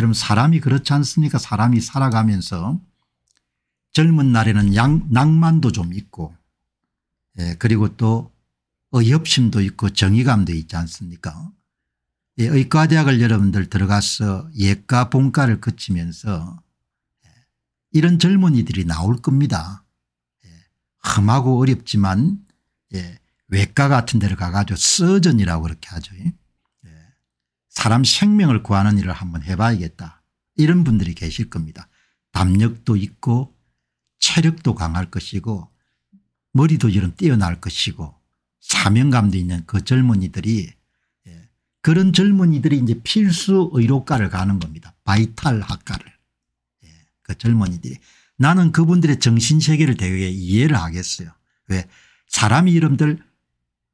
여러분 사람이 그렇지 않습니까 사람이 살아가면서 젊은 날에는 양, 낭만도 좀 있고 예, 그리고 또 의협심도 있고 정의감도 있지 않습니까 예, 의과대학을 여러분들 들어가서 예과 본과를 거치면서 예, 이런 젊은이들이 나올 겁니다 예, 험하고 어렵지만 예, 외과 같은 데를 가가지고 서전이라고 그렇게 하죠 사람 생명을 구하는 일을 한번 해봐야겠다 이런 분들이 계실 겁니다. 담력도 있고 체력도 강할 것이고 머리도 이런 뛰어날 것이고 사명감도 있는 그 젊은이들이 예. 그런 젊은이들이 이제 필수 의료과를 가는 겁니다. 바이탈 학과를. 예. 그 젊은이들이. 나는 그분들의 정신세계를 되게 이해를 하겠어요. 왜 사람이 이름들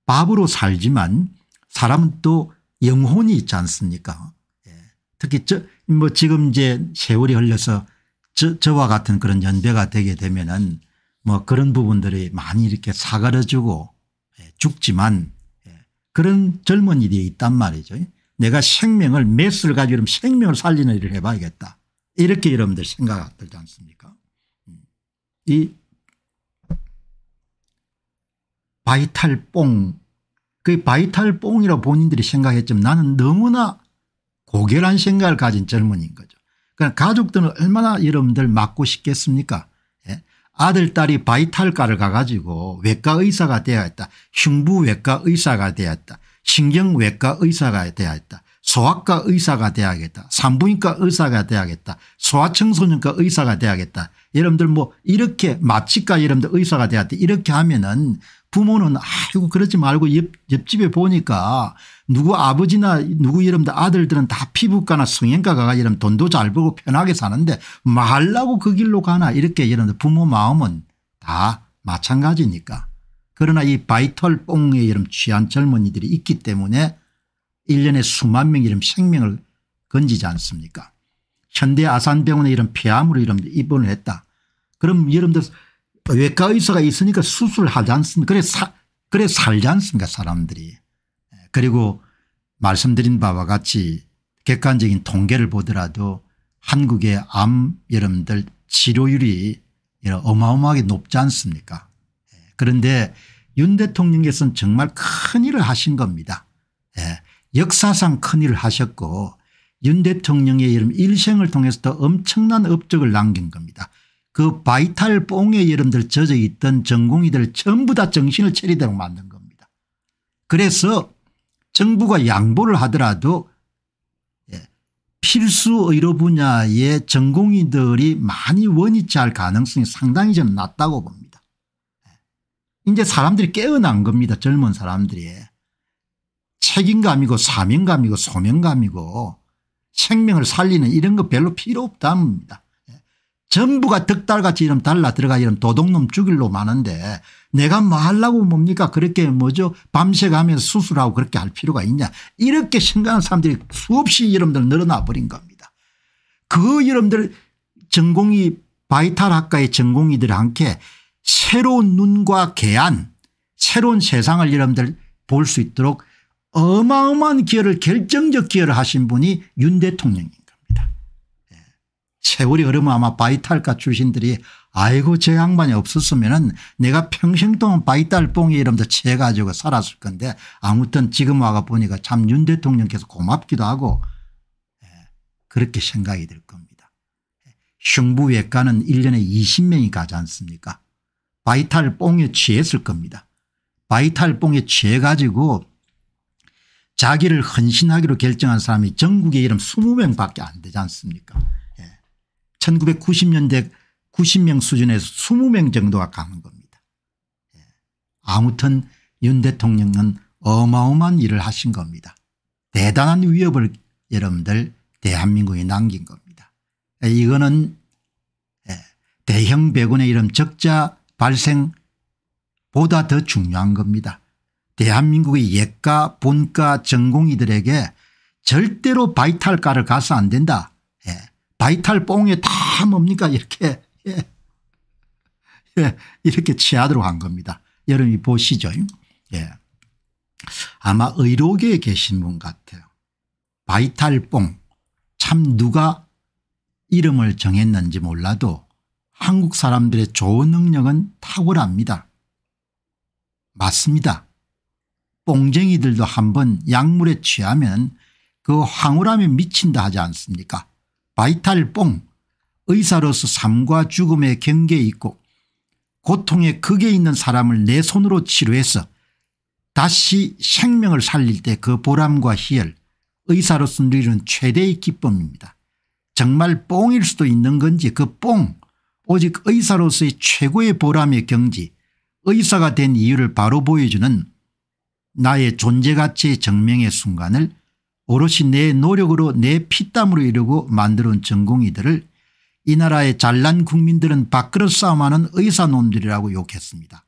밥으로 살지만 사람은 또 영혼이 있지 않습니까 예. 특히 저뭐 지금 이제 세월이 흘려서 저, 저와 같은 그런 연배가 되게 되면은 뭐 그런 부분들이 많이 이렇게 사가려지고 예. 죽지만 예, 그런 젊은 일이 있단 말이죠. 내가 생명을 몇을 가지고 생명을 살리는 일을 해봐야겠다. 이렇게 여러분들 생각 들지 않습니까 음. 이 바이탈 뽕그 바이탈 뽕이라 본인들이 생각했지만 나는 너무나 고결한 생각을 가진 젊은인 거죠. 그러니까 가족들은 얼마나 여러분들 맞고 싶겠습니까 예? 아들 딸이 바이탈과를 가가지고 외과 의사가 되어야 했다. 흉부 외과 의사가 되어야 했다. 신경외과 의사가 되어야 했다. 소아과 의사가 돼야겠다. 산부인과 의사가 돼야겠다. 소아청소년과 의사가 돼야겠다. 여러분들 뭐 이렇게 마취과 여러분들 의사가 돼야 돼. 이렇게 하면은 부모는 아이고 그러지 말고 옆, 옆집에 보니까 누구 아버지나 누구 이름도 아들들은 다 피부과나 성형과 가가 이러면 돈도 잘 벌고 편하게 사는데 말라고 그 길로 가나 이렇게 이러는데 부모 마음은 다 마찬가지니까. 그러나 이 바이털 뽕에 이름 취한 젊은이들이 있기 때문에 1년에 수만 명 이름 생명을 건지지 않습니까 현대아산병원에 이런 폐암으로 이런 입원을 했다. 그럼 여러분들 외과 의사가 있으니까 수술하지 않습니까 그래 사 그래 살지 않습니까 사람들이 예, 그리고 말씀드린 바와 같이 객관적인 통계를 보더라도 한국의 암 여러분들 치료율이 어마어마하게 높지 않습니까 예, 그런데 윤 대통령께서는 정말 큰일을 하신 겁니다. 예. 역사상 큰일을 하셨고 윤 대통령의 일생을 통해서 더 엄청난 업적을 남긴 겁니다. 그 바이탈 뽕에 여러분들 젖어 있던 전공이들 전부 다 정신을 차리도록 만든 겁니다. 그래서 정부가 양보를 하더라도 예, 필수 의료 분야의 전공의들이 많이 원위치 할 가능성이 상당히 좀 낮다고 봅니다. 예. 이제 사람들이 깨어난 겁니다. 젊은 사람들이. 책임감이고 사명감이고 소명감이고 생명을 살리는 이런 거 별로 필요 없답니다. 전부가 득달같이 이름 달라 들어가 이름 도둑놈 죽일 로 많은데 내가 뭐 하려고 뭡니까 그렇게 뭐죠 밤새 가면서 수술하고 그렇게 할 필요가 있냐 이렇게 생각하는 사람들이 수없이 이름들 늘어나 버린 겁니다. 그 이름들 전공이 바이탈학과의 전공이들 함께 새로운 눈과 개안 새로운 세상을 여러분들볼 수 있도록 어마어마한 기여를 결정적 기여를 하신 분이 윤 대통령이에요. 세월이 흐르면 아마 바이탈가 출신들이 아이고 저 양반이 없었으면 은 내가 평생 동안 바이탈뽕이 이름도서 채가지고 살았을 건데 아무튼 지금 와가 보니까 참 윤 대통령께서 고맙기도 하고 예, 그렇게 생각이 들 겁니다. 흉부외과는 1년에 20명이 가지 않습니까 바이탈뽕에 취했을 겁니다. 바이탈뽕에 취해가지고 자기를 헌신하기로 결정한 사람이 전국의 이름 20명 밖에 안 되지 않습니까 1990년대 90명 수준에서 20명 정도가 가는 겁니다. 예. 아무튼 윤 대통령은 어마어마한 일을 하신 겁니다. 대단한 위협을 여러분들 대한민국에 남긴 겁니다. 예, 이거는 예, 대형 배군의 이름 적자 발생보다 더 중요한 겁니다. 대한민국의 예가 본가 전공이들에게 절대로 바이탈가를 가서 안 된다. 바이탈 뽕에 다 뭡니까 이렇게 예. 예. 이렇게 취하도록 한 겁니다. 여러분이 보시죠. 예. 아마 의료계에 계신 분 같아요. 바이탈 뽕. 참 누가 이름을 정했는지 몰라도 한국 사람들의 좋은 능력은 탁월합니다. 맞습니다. 뽕쟁이들도 한번 약물에 취하면 그 황홀함에 미친다 하지 않습니까 바이탈 뽕 의사로서 삶과 죽음의 경계에 있고 고통의 극에 있는 사람을 내 손으로 치료해서 다시 생명을 살릴 때 그 보람과 희열 의사로서 누리는 최대의 기쁨입니다. 정말 뽕일 수도 있는 건지 그 뽕 오직 의사로서의 최고의 보람의 경지 의사가 된 이유를 바로 보여주는 나의 존재 가치의 증명의 순간을 오롯이 내 노력으로 내 피땀으로 이루고 만들어온 전공의들을 이 나라의 잘난 국민들은 밖으로 싸움하는 의사놈들이라고 욕했습니다.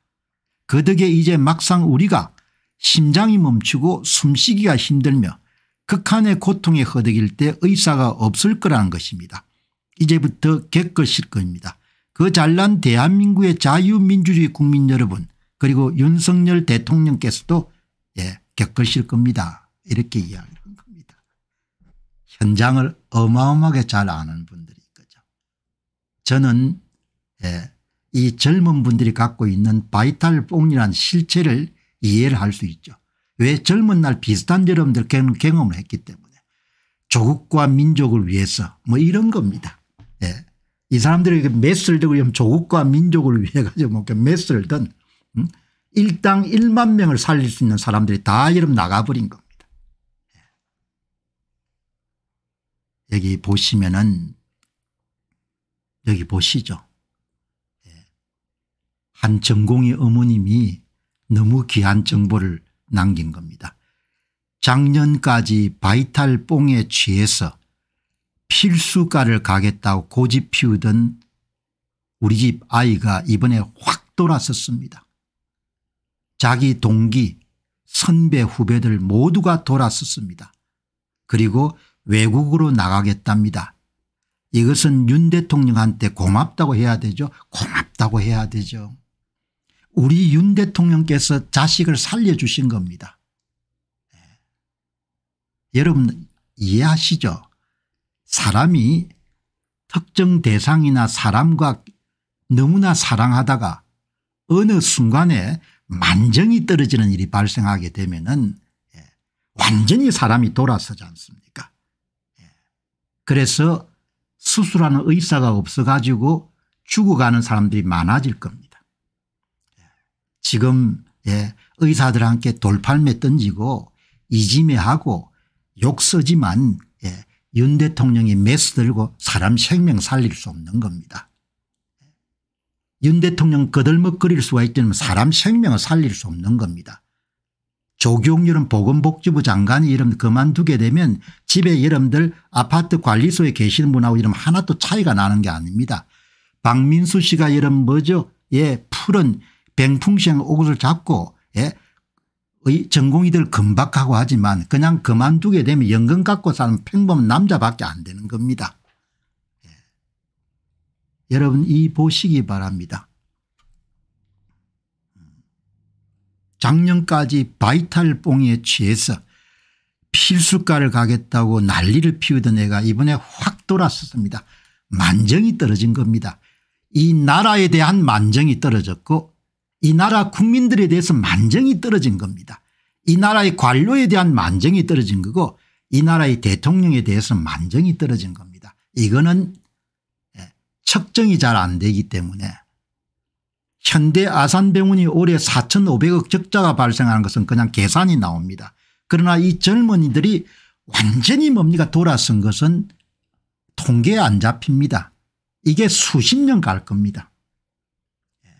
그 덕에 이제 막상 우리가 심장이 멈추고 숨쉬기가 힘들며 극한의 고통에 허덕일 때 의사가 없을 거라는 것입니다. 이제부터 겪으실 겁니다. 그 잘난 대한민국의 자유민주주의 국민 여러분 그리고 윤석열 대통령께서도 예, 겪으실 겁니다. 이렇게 이야기합니다. 현장을 어마어마하게 잘 아는 분들이 있거죠. 저는 예, 이 젊은 분들이 갖고 있는 바이탈 뽕이라는 실체를 이해를 할 수 있죠. 왜 젊은 날 비슷한 여러분들 경험을 했기 때문에 조국과 민족을 위해서 뭐 이런 겁니다. 예. 이 사람들이 메스를 들고 조국과 민족을 위해 가지고 뭐 메스를 든 음? 일당 1만 명을 살릴 수 있는 사람들이 다 이름 나가버린 겁니다. 여기 보시면은 여기 보시죠. 예. 한 전공의 어머님이 너무 귀한 정보를 남긴 겁니다. 작년까지 바이탈 뽕에 취해서 필수과를 가겠다고 고집 피우던 우리 집 아이가 이번에 확 돌아섰습니다. 자기 동기 선배 후배들 모두가 돌아섰습니다. 그리고 외국으로 나가겠답니다. 이것은 윤 대통령한테 고맙다고 해야 되죠. 고맙다고 해야 되죠. 우리 윤 대통령께서 자식을 살려주신 겁니다. 네. 여러분 이해하시죠? 사람이 특정 대상이나 사람과 너무나 사랑하다가 어느 순간에 만정이 떨어지는 일이 발생하게 되면 은 예, 완전히 사람이 돌아서지 않습니까 그래서 수술하는 의사가 없어 가지고 죽어가는 사람들이 많아질 겁니다. 지금 예, 의사들한테 돌팔매 던지고 이지매하고 욕서지만 예, 윤 대통령이 메스 들고 사람 생명 살릴 수 없는 겁니다. 윤 대통령 거들먹거릴 수가 있다면 사람 생명을 살릴 수 없는 겁니다. 조경률은 보건복지부 장관이 이름 그만두게 되면 집에 여러분들 아파트 관리소에 계시는 분하고 이름 하나도 차이가 나는 게 아닙니다. 박민수 씨가 이름 뭐죠? 예, 풀은 뱅풍시장 옥을 잡고 예, 전공이들 금박하고 하지만 그냥 그만두게 되면 연금 갖고 사는 평범 남자밖에 안 되는 겁니다. 예. 여러분 이 보시기 바랍니다. 작년까지 바이탈 뽕에 취해서 필수과를 가겠다고 난리를 피우던 애가 이번에 확 돌아섰습니다. 만정이 떨어진 겁니다. 이 나라에 대한 만정이 떨어졌고 이 나라 국민들에 대해서 만정이 떨어진 겁니다. 이 나라의 관료에 대한 만정이 떨어진 거고 이 나라의 대통령에 대해서 만정이 떨어진 겁니다. 이거는 예, 측정이잘 안 되기 때문에 현대 아산병원이 올해 4,500억 적자가 발생하는 것은 그냥 계산이 나옵니다. 그러나 이 젊은이들이 완전히 뭡니까 돌아선 것은 통계에 안 잡힙니다. 이게 수십 년 갈 겁니다. 예.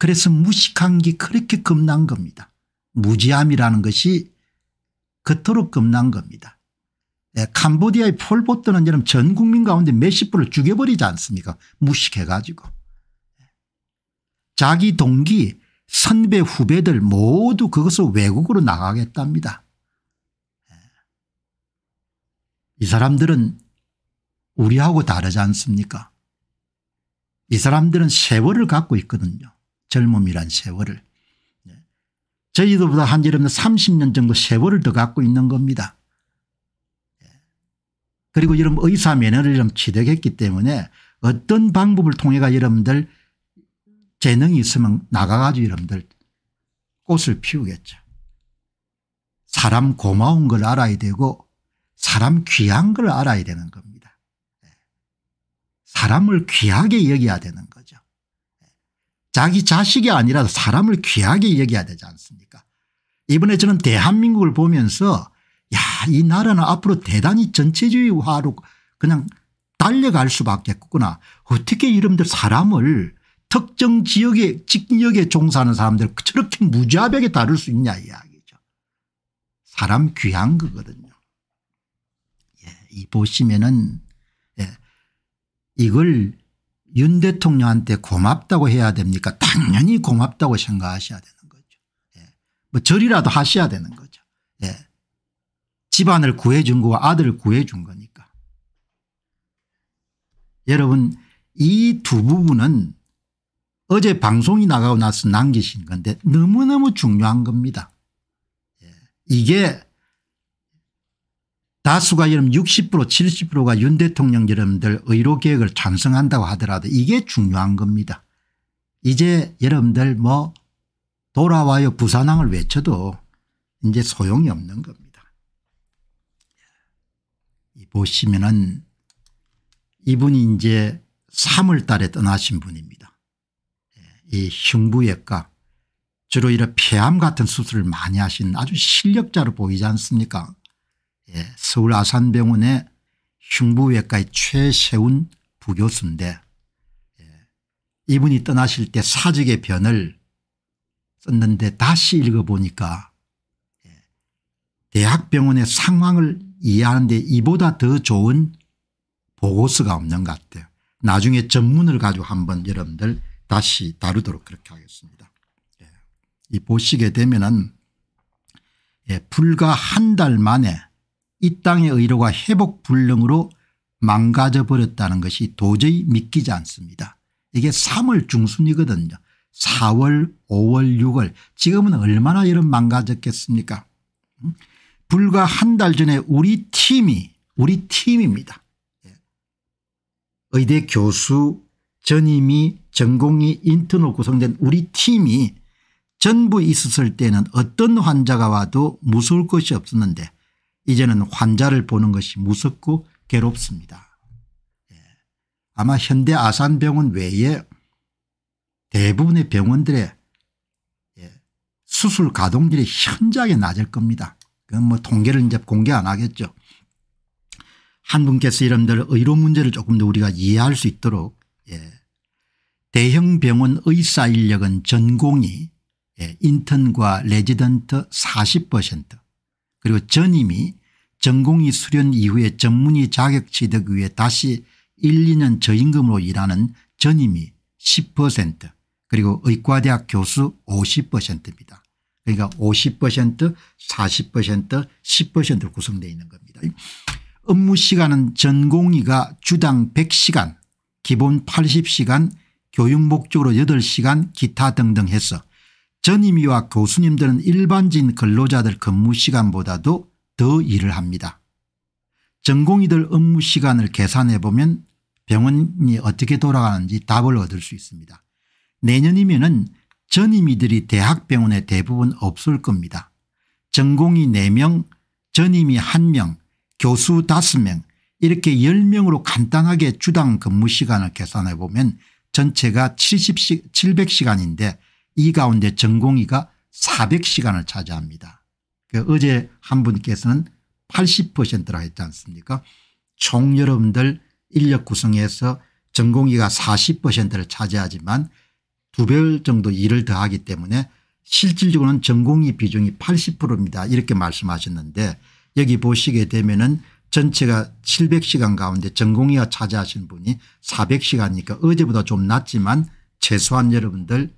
그래서 무식한 게 그렇게 겁난 겁니다. 무지함이라는 것이 그토록 겁난 겁니다. 예, 캄보디아의 폴보트는 전 국민 가운데 몇십 불을 죽여버리지 않습니까 무식해가지고. 자기 동기 선배 후배들 모두 그것을 외국으로 나가겠답니다. 이 사람들은 우리하고 다르지 않습니까 이 사람들은 세월을 갖고 있거든요. 젊음이란 세월을. 네. 저희들보다 한 30년 정도 세월을 더 갖고 있는 겁니다. 네. 그리고 여러분 의사 면허를 취득했기 때문에 어떤 방법을 통해가 여러분들 재능이 있으면 나가가지고 이러들 꽃을 피우겠죠. 사람 고마운 걸 알아야 되고 사람 귀한 걸 알아야 되는 겁니다. 사람을 귀하게 여겨야 되는 거죠. 자기 자식이 아니라 사람을 귀하게 여겨야 되지 않습니까 이번에 저는 대한민국을 보면서 야이 나라는 앞으로 대단히 전체주의화로 그냥 달려갈 수밖에 없구나. 어떻게 이름들 사람을 특정 지역에 직역에 종사하는 사람들 저렇게 무자비하게 다룰 수 있냐 이야기죠. 사람 귀한 거거든요. 예, 이 보시면은 예, 이걸 윤 대통령한테 고맙다고 해야 됩니까 당연히 고맙다고 생각하셔야 되는 거죠. 예, 뭐 절이라도 하셔야 되는 거죠. 예, 집안을 구해준 거와 아들을 구해준 거니까. 여러분 이 두 부분은 어제 방송이 나가고 나서 남기신 건데 너무너무 중요한 겁니다. 예. 이게 다수가 여러분 60% 70%가 윤 대통령 여러분들 의료개혁을 찬성한다고 하더라도 이게 중요한 겁니다. 이제 여러분들 뭐 돌아와요 부산항을 외쳐도 이제 소용이 없는 겁니다. 예. 보시면은 이분이 이제 3월 달에 떠나신 분입니다. 이 흉부외과 주로 이런 폐암 같은 수술을 많이 하신 아주 실력자로 보이지 않습니까 예, 서울 아산병원의 흉부외과의 최세훈 부교수인데 예, 이분이 떠나실 때 사직의 변을 썼는데 다시 읽어보니까 예, 대학병원의 상황을 이해하는데 이보다 더 좋은 보고서가 없는 것 같아요. 나중에 전문을 가지고 한번 여러분들 다시 다루도록 그렇게 하겠습니다. 예. 이 보시게 되면은 예, 불과 한 달 만에 이 땅의 의료가 회복불능으로 망가져버렸다는 것이 도저히 믿기지 않습니다. 이게 3월 중순이거든요. 4월 5월 6월 지금은 얼마나 이런 망가졌겠습니까 음? 불과 한 달 전에 우리 팀이 우리 팀입니다. 예. 의대 교수 전임이 전공이 인턴으로 구성된 우리 팀이 전부 있었을 때는 어떤 환자가 와도 무서울 것이 없었는데 이제는 환자를 보는 것이 무섭고 괴롭습니다. 예. 아마 현대 아산병원 외에 대부분의 병원들의 예, 수술 가동률이 현저하게 낮을 겁니다. 그건 뭐 통계를 이제 공개 안 하겠죠. 한 분께서 여러 의료 문제를 조금 더 우리가 이해할 수 있도록 예. 대형 병원 의사 인력은 전공이 예, 인턴과 레지던트 40% 그리고 전임이 전공이 수련 이후에 전문의 자격 취득 위해 다시 1, 2년 저임금으로 일하는 전임이 10% 그리고 의과대학 교수 50%입니다. 그러니까 50% 40% 10%로 구성되어 있는 겁니다. 업무 시간은 전공의가 주당 100시간 기본 80시간 교육 목적으로 8시간 기타 등등 해서 전임위와 교수님들은 일반진 근로자들 근무 시간보다도 더 일을 합니다. 전공의들 업무 시간을 계산해 보면 병원이 어떻게 돌아가는지 답을 얻을 수 있습니다. 내년이면 전임의들이 대학병원에 대부분 없을 겁니다. 전공의 4명 전임이 1명 교수 5명 이렇게 10명으로 간단하게 주당 근무 시간을 계산해 보면 전체가 70시 700시간인데 이 가운데 전공의가 400시간을 차지합니다. 그 어제 한 분께서는 80%라 했지 않습니까 총 여러분들 인력 구성에서 전공의가 40%를 차지하지만 두 배 정도 일을 더하기 때문에 실질적으로는 전공의 비중이 80%입니다 이렇게 말씀하셨는데 여기 보시게 되면 은 전체가 700시간 가운데 전공의가 차지하신 분이 400시간이니까 어제보다 좀 낮지만 최소한 여러분들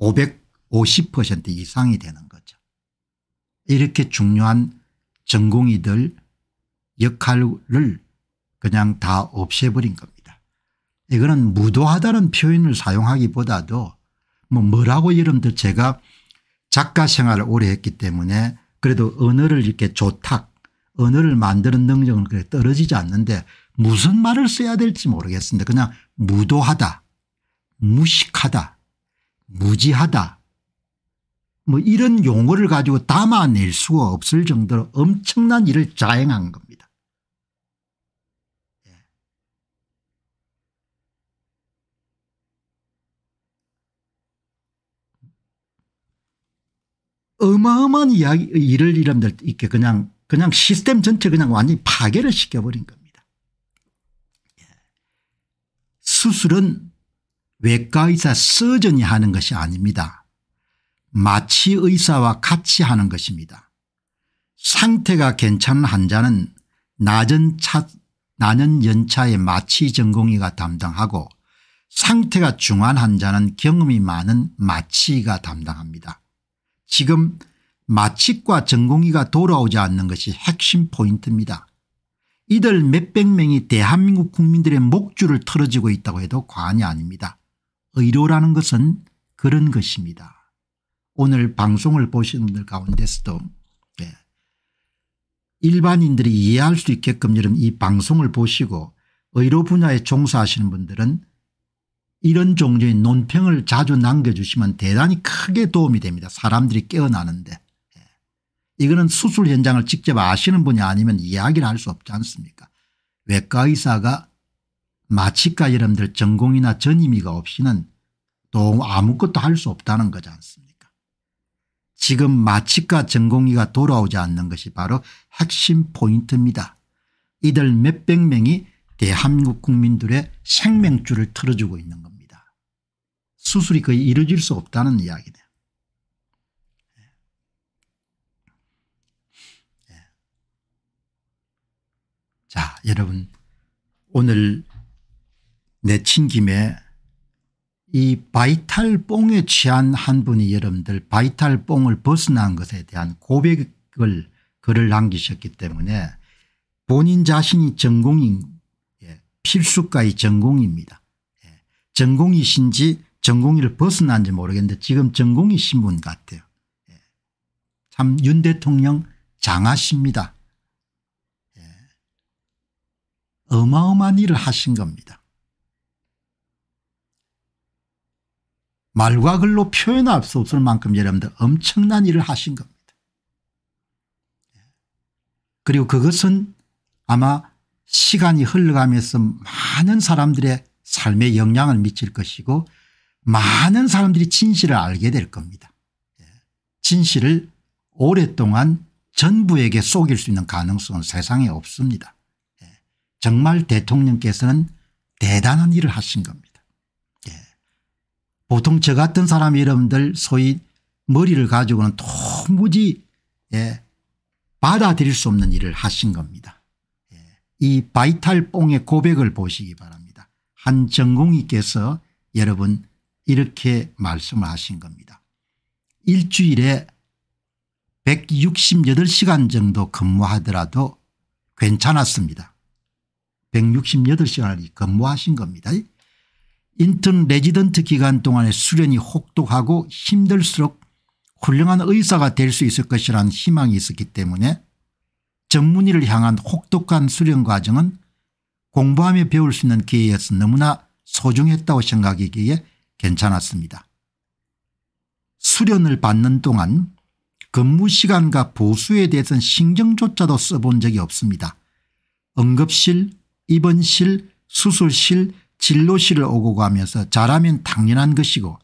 예550% 이상이 되는 거죠. 이렇게 중요한 전공의들 역할을 그냥 다 없애버린 겁니다. 이거는 무도하다는 표현을 사용하기보다도 뭐 뭐라고 여러분들 제가 작가 생활을 오래 했기 때문에 그래도 언어를 이렇게 조탁 언어를 만드는 능력은 그래 떨어지지 않는데 무슨 말을 써야 될지 모르겠습니다. 그냥 무도하다 무식하다 무지하다 뭐 이런 용어를 가지고 담아낼 수가 없을 정도로 엄청난 일을 자행한 겁니다. 예. 어마어마한 이야기, 일을 이름들 이렇게 그냥 그냥 시스템 전체 그냥 완전히 파괴를 시켜버린 겁니다. 예. 수술은 외과의사 서전이 하는 것이 아닙니다. 마취의사와 같이 하는 것입니다. 상태가 괜찮은 환자는 낮은 차, 나는 연차의 마취 전공의가 담당하고 상태가 중한 환자는 경험이 많은 마취가 담당합니다. 지금 마취과 전공의가 돌아오지 않는 것이 핵심 포인트입니다. 이들 몇백 명이 대한민국 국민들의 목줄을 털어지고 있다고 해도 과언이 아닙니다. 의료라는 것은 그런 것입니다. 오늘 방송을 보시는 분들 가운데서도 예, 일반인들이 이해할 수 있게끔 여러분 이 방송을 보시고 의료 분야에 종사하시는 분들은 이런 종류의 논평을 자주 남겨주시면 대단히 크게 도움이 됩니다. 사람들이 깨어나는데 이거는 수술 현장을 직접 아시는 분이 아니면 이야기를 할 수 없지 않습니까 외과 의사가 마취과 여러분들 전공이나 전임의가 없이는 또 아무것도 할 수 없다는 거지 않습니까 지금 마취과 전공의가 돌아오지 않는 것이 바로 핵심 포인트입니다. 이들 몇백 명이 대한민국 국민들의 생명줄을 틀어주고 있는 겁니다. 수술이 거의 이루어질 수 없다는 이야기네. 자, 여러분 오늘 내친 김에 이 바이탈 뽕에 취한 한 분이 여러분들 바이탈 뽕을 벗어난 것에 대한 고백을 글을 남기셨기 때문에 본인 자신이 전공인 예, 필수과의 전공입니다. 예, 전공이신지 전공이를 벗어난지 모르겠는데 지금 전공이신 분 같아요. 예, 참윤 대통령 장하십니다. 어마어마한 일을 하신 겁니다. 말과 글로 표현할 수 없을 만큼 여러분들 엄청난 일을 하신 겁니다. 그리고 그것은 아마 시간이 흘러가면서 많은 사람들의 삶에 영향을 미칠 것이고 많은 사람들이 진실을 알게 될 겁니다. 예. 진실을 오랫동안 전부에게 속일 수 있는 가능성은 세상에 없습니다. 정말 대통령께서는 대단한 일을 하신 겁니다. 예. 보통 저 같은 사람 여러분들 소위 머리를 가지고는 도무지 예. 받아들일 수 없는 일을 하신 겁니다. 예. 이 바이탈뽕의 고백을 보시기 바랍니다. 한 전공의께서 여러분 이렇게 말씀을 하신 겁니다. 일주일에 168시간 정도 근무하더라도 괜찮았습니다. 168시간을 근무하신 겁니다. 인턴 레지던트 기간 동안의 수련이 혹독하고 힘들수록 훌륭한 의사가 될 수 있을 것이라는 희망이 있었기 때문에 전문의를 향한 혹독한 수련 과정은 공부하며 배울 수 있는 기회에서 너무나 소중했다고 생각하기에 괜찮았습니다. 수련을 받는 동안 근무 시간과 보수에 대해서는 신경조차도 써본 적이 없습니다. 응급실 입원실 수술실 진료실을 오고 가면서 잘하면 당연한 것이고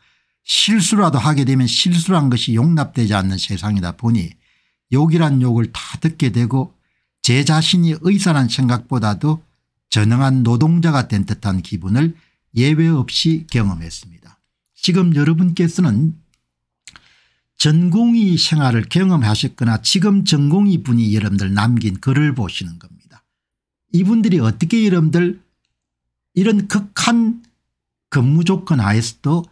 실수라도 하게 되면 실수란 것이 용납되지 않는 세상이다 보니 욕이란 욕을 다 듣게 되고 제 자신이 의사란 생각보다도 전능한 노동자가 된 듯한 기분을 예외 없이 경험했습니다. 지금 여러분께서는 전공의 생활을 경험하셨거나 지금 전공의 분이 여러분들 남긴 글을 보시는 겁니다. 이분들이 어떻게 이름들 이런 극한 근무 조건 하에서도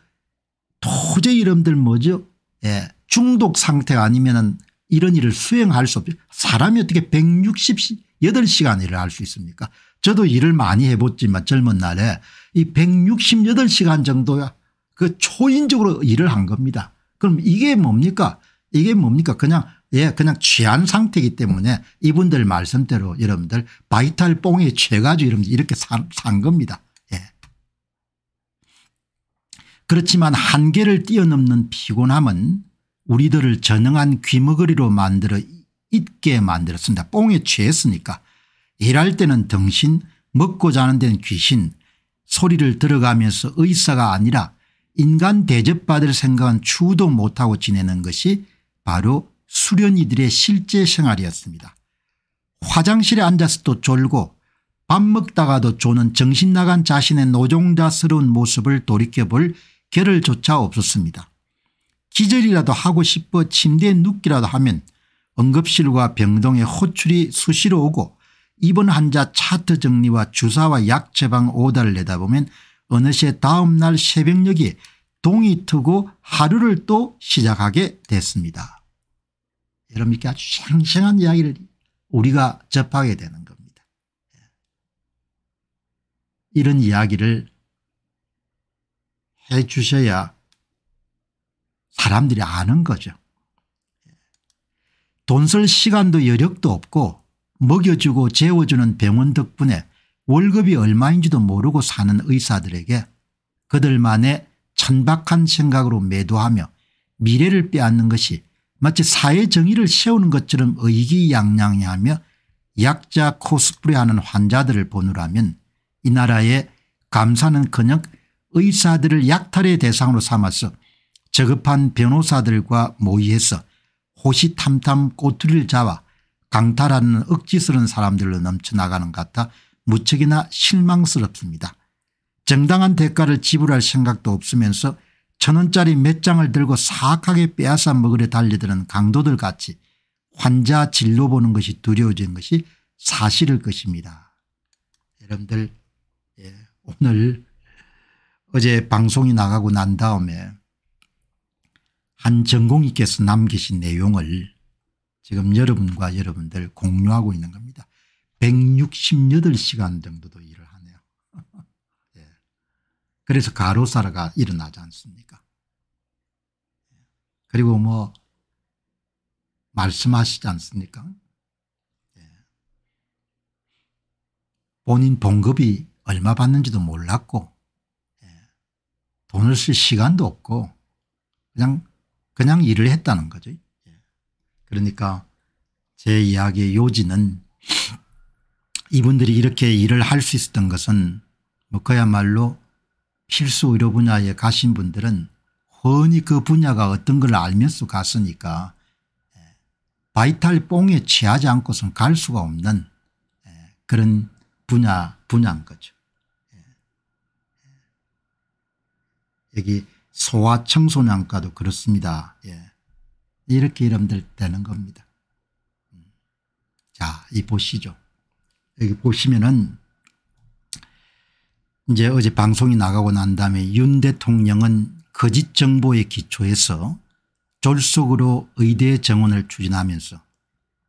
도저히 이름들 뭐죠 예, 중독 상태가 아니면은 이런 일을 수행할 수 없죠. 사람이 어떻게 168시간 일을 할 수 있습니까 저도 일을 많이 해봤지만 젊은 날에 이 168시간 정도야 그 초인적으로 일을 한 겁니다. 그럼 이게 뭡니까 이게 뭡니까 그냥 예, 그냥 취한 상태이기 때문에 이분들 말씀대로 여러분들 바이탈 뽕에 취해가지고 여러분 이렇게 산, 산 겁니다. 예. 그렇지만 한계를 뛰어넘는 피곤함은 우리들을 전능한 귀머거리로 만들어 있게 만들었습니다. 뽕에 취했으니까. 일할 때는 등신 먹고 자는 데는 귀신 소리를 들어가면서 의사가 아니라 인간 대접받을 생각은 추도 못하고 지내는 것이 바로 수련 이들의 실제 생활이었습니다. 화장실에 앉아서도 졸고 밥 먹다가도 조는 정신나간 자신의 노종자스러운 모습을 돌이켜볼 결를조차 없었습니다. 기절이라도 하고 싶어 침대에 눕기라도 하면 응급실과 병동에 호출이 수시로 오고 입원 환자 차트 정리와 주사와 약 처방 오다를 내다보면 어느새 다음날 새벽녘에 동이 트고 하루를 또 시작하게 됐습니다. 여러분께 아주 생생한 이야기를 우리가 접하게 되는 겁니다. 예. 이런 이야기를 해 주셔야 사람들이 아는 거죠. 예. 돈쓸 시간도 여력도 없고 먹여주고 재워주는 병원 덕분에 월급이 얼마인지도 모르고 사는 의사들에게 그들만의 천박한 생각으로 매도하며 미래를 빼앗는 것이 마치 사회 정의를 세우는 것처럼 의기양양해하며 약자 코스프레하는 환자들을 보느라면 이 나라의 감사는커녕 의사들을 약탈의 대상으로 삼아서 저급한 변호사들과 모의해서 호시탐탐 꼬투리를 잡아 강탈하는 억지스러운 사람들로 넘쳐나가는 것 같아 무척이나 실망스럽습니다. 정당한 대가를 지불할 생각도 없으면서 천 원짜리 몇 장을 들고 사악하게 빼앗아 먹으려 달려드는 강도들 같이 환자 진로 보는 것이 두려워진 것이 사실일 것입니다. 여러분들 예, 오늘 어제 방송이 나가고 난 다음에 한 전공의께서 남기신 내용을 지금 여러분과 여러분들 공유하고 있는 겁니다. 168시간 정도도 일을 하네요. 예. 그래서 가로사라가 일어나지 않습니까 그리고 뭐 말씀하시지 않습니까? 예. 본인 봉급이 얼마 받는지도 몰랐고 예. 돈을 쓸 시간도 없고 그냥 그냥 일을 했다는 거죠. 예. 그러니까 제 이야기의 요지는 이분들이 이렇게 일을 할 수 있었던 것은 뭐 그야말로 필수 의료 분야에 가신 분들은 훤히 그 분야가 어떤 걸 알면서 갔으니까 예, 바이탈 뽕에 취하지 않고선 갈 수가 없는 예, 그런 분야 분야인 거죠. 예. 여기 소아 청소년과도 그렇습니다. 이렇게 이름들 되는 겁니다. 음. 자, 이 보시죠. 여기 보시면은 이제 어제 방송이 나가고 난 다음에 윤 대통령은 거짓 정보의기초에서 졸속으로 의대 정원을 추진하면서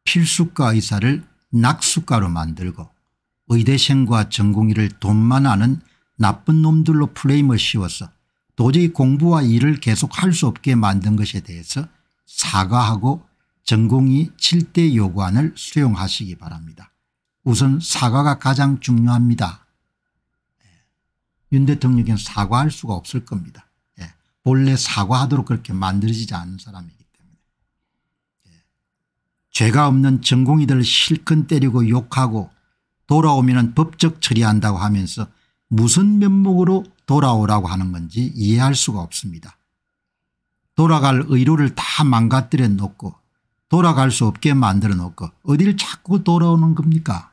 필수과 의사를 낙수과로 만들고 의대생과 전공의를 돈만 아는 나쁜 놈들로 프레임을 씌워서 도저히 공부와 일을 계속할 수 없게 만든 것에 대해서 사과하고 전공의 7대 요구안을 수용하시기 바랍니다. 우선 사과가 가장 중요합니다. 예. 윤 대통령에게는 사과할 수가 없을 겁니다. 본래 사과하도록 그렇게 만들어지지 않은 사람이기 때문에 예. 죄가 없는 전공이들을 실컷 때리고 욕하고 돌아오면 법적 처리한다고 하면서 무슨 면목으로 돌아오라고 하는 건지 이해할 수가 없습니다. 돌아갈 의로를 다 망가뜨려 놓고 돌아갈 수 없게 만들어 놓고 어딜 자꾸 돌아오는 겁니까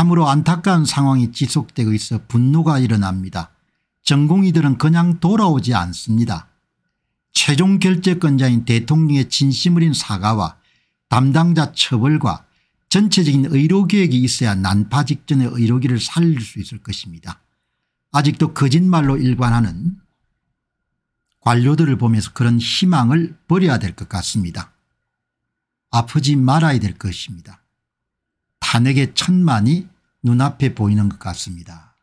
참으로 안타까운 상황이 지속되고 있어 분노가 일어납니다. 전공의들은 그냥 돌아오지 않습니다. 최종 결재권자인 대통령의 진심을인 사과와 담당자 처벌과 전체적인 의료계획이 있어야 난파 직전의 의료기를 살릴 수 있을 것입니다. 아직도 거짓말로 일관하는 관료들을 보면서 그런 희망을 버려야 될 것 같습니다. 아프지 말아야 될 것입니다. 산에게 천만이 눈앞에 보이는 것 같습니다.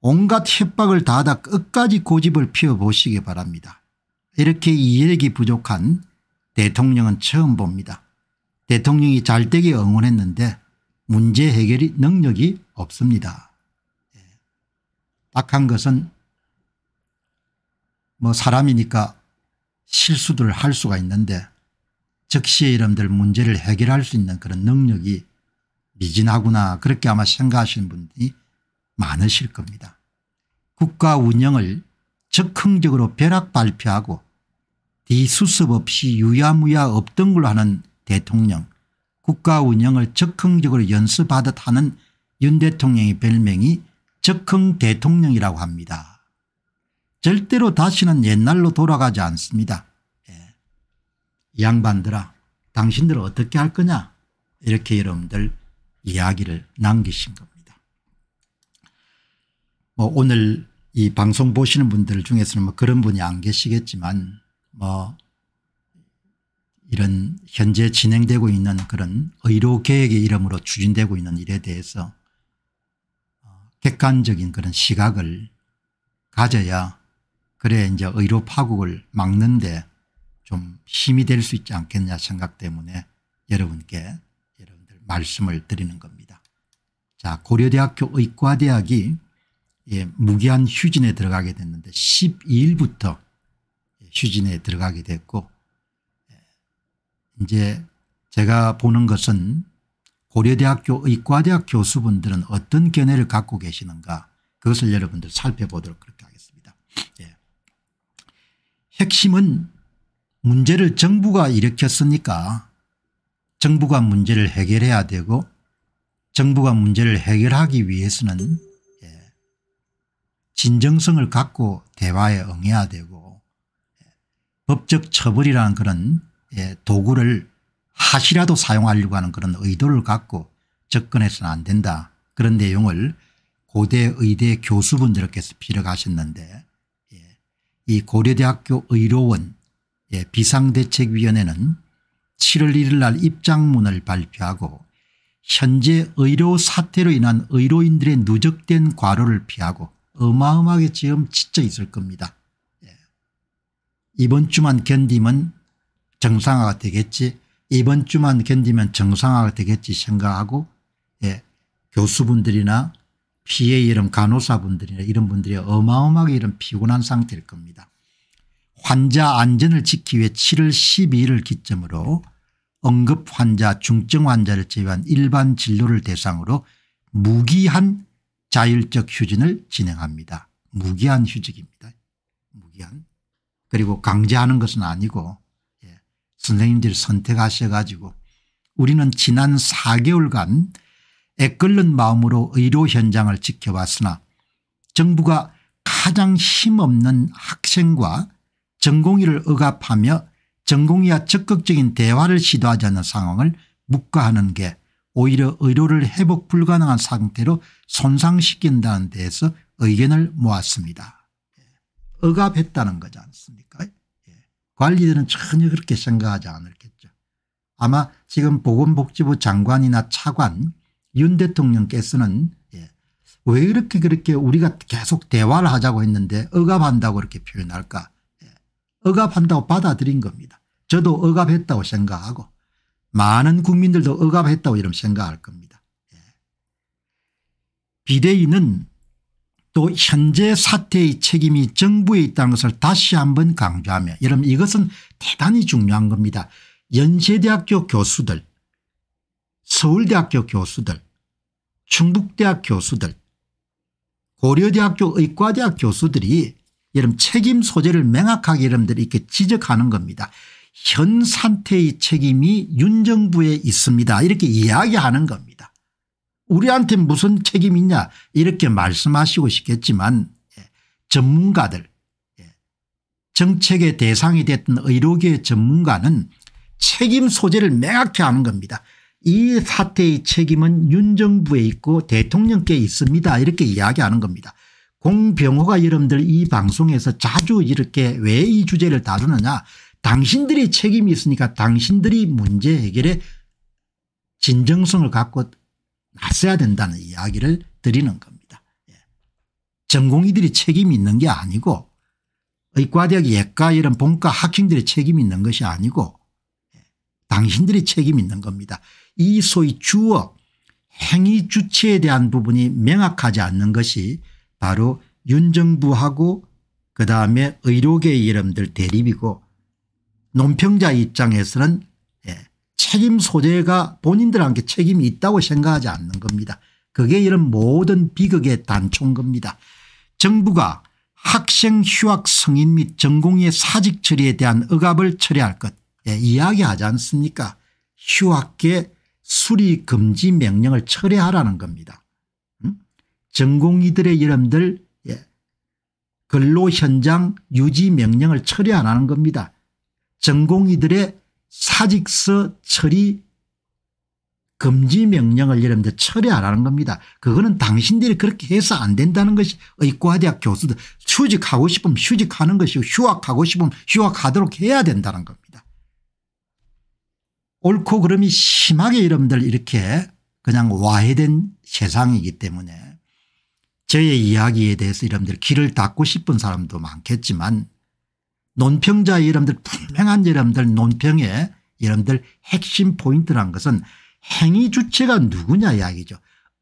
온갖 협박을 다하다 끝까지 고집을 피워보시기 바랍니다. 이렇게 이해력이 부족한 대통령은 처음 봅니다. 대통령이 잘 되게 응원했는데 문제 해결이 능력이 없습니다. 악한 예. 것은 뭐 사람이니까 실수들을 할 수가 있는데 즉시 이름들 문제를 해결할 수 있는 그런 능력이 미진하구나 그렇게 아마 생각하시는 분이 들 많으실 겁니다. 국가 운영을 즉흥적으로 벼락 발표하고 뒤수습 없이 유야무야 없던 걸로 하는 대통령 국가 운영을 즉흥적으로 연습하듯 하는 윤 대통령의 별명이 적흥 대통령이라고 합니다. 절대로 다시는 옛날로 돌아가지 않습니다. 양반들아 당신들 어떻게 할 거냐 이렇게 여러분들 이야기를 남기신 겁니다. 뭐 오늘 이 방송 보시는 분들 중에서는 뭐 그런 분이 안 계시겠지만 뭐 이런 현재 진행되고 있는 그런 의료개혁의 이름으로 추진되고 있는 일에 대해서 객관적인 그런 시각을 가져야 그래 이제 의료 파국을 막는데 좀 힘이 될 수 있지 않겠냐 생각 때문에 여러분께 여러분들 말씀을 드리는 겁니다. 자 고려대학교 의과대학이 예, 무기한 휴진에 들어가게 됐는데 12일부터 휴진에 들어가게 됐고 예, 이제 제가 보는 것은 고려대학교 의과대학 교수분들은 어떤 견해를 갖고 계시는가 그것을 여러분들 살펴보도록 그렇게 하겠습니다. 예. 핵심은 문제를 정부가 일으켰으니까 정부가 문제를 해결해야 되고 정부가 문제를 해결하기 위해서는 예, 진정성을 갖고 대화에 응해야 되고 예, 법적 처벌이라는 그런 예, 도구를 하시라도 사용하려고 하는 그런 의도를 갖고 접근해서는 안 된다. 그런 내용을 고대 의대 교수분들께서 비력하셨는데 이 고려대학교 의료원 예, 비상대책위원회는 7월 1일 날 입장문을 발표하고 현재 의료 사태로 인한 의료인들의 누적된 과로를 피하고 어마어마하게 지금 지쳐 있을 겁니다. 예. 이번 주만 견디면 정상화가 되겠지 이번 주만 견디면 정상화가 되겠지 생각하고 예. 교수분들이나 PA 이런 간호사분들이나 이런 분들이 어마어마하게 이런 피곤한 상태일 겁니다. 환자 안전을 지키기 위해 7월 12일을 기점으로 응급 환자 중증 환자를 제외한 일반 진료를 대상으로 무기한 자율적 휴진을 진행합니다. 무기한 휴직입니다. 무기한. 그리고 강제하는 것은 아니고 예. 선생님들이 선택하셔 가지고 우리는 지난 4개월간 애끓는 마음으로 의료 현장을 지켜왔으나 정부가 가장 힘없는 학생과 전공의를 억압하며 전공의와 적극적인 대화를 시도하지 않는 상황을 묵과하는 게 오히려 의료를 회복 불가능한 상태로 손상시킨다는 데에서 의견을 모았습니다. 예. 억압했다는 거지 않습니까 예. 관리들은 전혀 그렇게 생각하지 않았겠죠. 아마 지금 보건복지부 장관이나 차관 윤 대통령께서는 예, 왜 이렇게 그렇게 우리가 계속 대화를 하자고 했는데 억압한다고 이렇게 표현할까 억압한다고 받아들인 겁니다. 저도 억압했다고 생각하고 많은 국민들도 억압했다고 이런 생각할 겁니다. 예. 비대위는 또 현재 사태의 책임이 정부에 있다는 것을 다시 한번 강조하며 여러분 이것은 대단히 중요한 겁니다. 연세대학교 교수들 서울대학교 교수들 충북대학 교수들 고려대학교 의과대학 교수들이 여러분 책임 소재를 명확하게 여러분들이 이렇게 지적하는 겁니다. 현 상태의 책임이 윤정부에 있습니다. 이렇게 이야기하는 겁니다. 우리한테 무슨 책임이 있냐 이렇게 말씀하시고 싶겠지만 예, 전문가들 예, 정책의 대상이 됐던 의료계 전문가는 책임 소재를 명확히 하는 겁니다. 이 사태의 책임은 윤정부에 있고 대통령께 있습니다. 이렇게 이야기하는 겁니다. 공병호가 여러분들 이 방송에서 자주 이렇게 왜 이 주제를 다루느냐 당신들이 책임이 있으니까 당신들이 문제 해결에 진정성을 갖고 나서야 된다는 이야기를 드리는 겁니다. 예. 전공의들이 책임이 있는 게 아니고 의과대학 예과 이런 본과 학생들의 책임이 있는 것이 아니고 예. 당신들이 책임이 있는 겁니다. 이 소위 주어 행위 주체에 대한 부분이 명확하지 않는 것이 바로 윤정부하고 그 다음에 의료계 의 이름들 대립이고 논평자 입장에서는 예, 책임 소재가 본인들한테 책임이 있다고 생각하지 않는 겁니다. 그게 이런 모든 비극의 단초인 겁니다. 정부가 학생 휴학 승인및 전공의 사직 처리에 대한 억압을 처리할 것 예, 이야기하지 않습니까 휴학계 수리 금지 명령을 철회하라는 겁니다. 전공의들의 이름들 예. 근로 현장 유지 명령을 처리 안 하는 겁니다. 전공의들의 사직서 처리 금지 명령을 여러분들 처리 안 하는 겁니다. 그거는 당신들이 그렇게 해서 안 된다는 것이 의과대학 교수들 휴직하고 싶으면 휴직하는 것이고 휴학하고 싶으면 휴학하도록 해야 된다는 겁니다. 옳고 그름이 심하게 여러분들 이렇게 그냥 와해된 세상이기 때문에 저의 이야기에 대해서 여러분들 귀를 닫고 싶은 사람도 많겠지만 논평자 여러분들 분명한 여러분들 논평의 여러분들 핵심 포인트란 것은 행위 주체가 누구냐 이야기죠.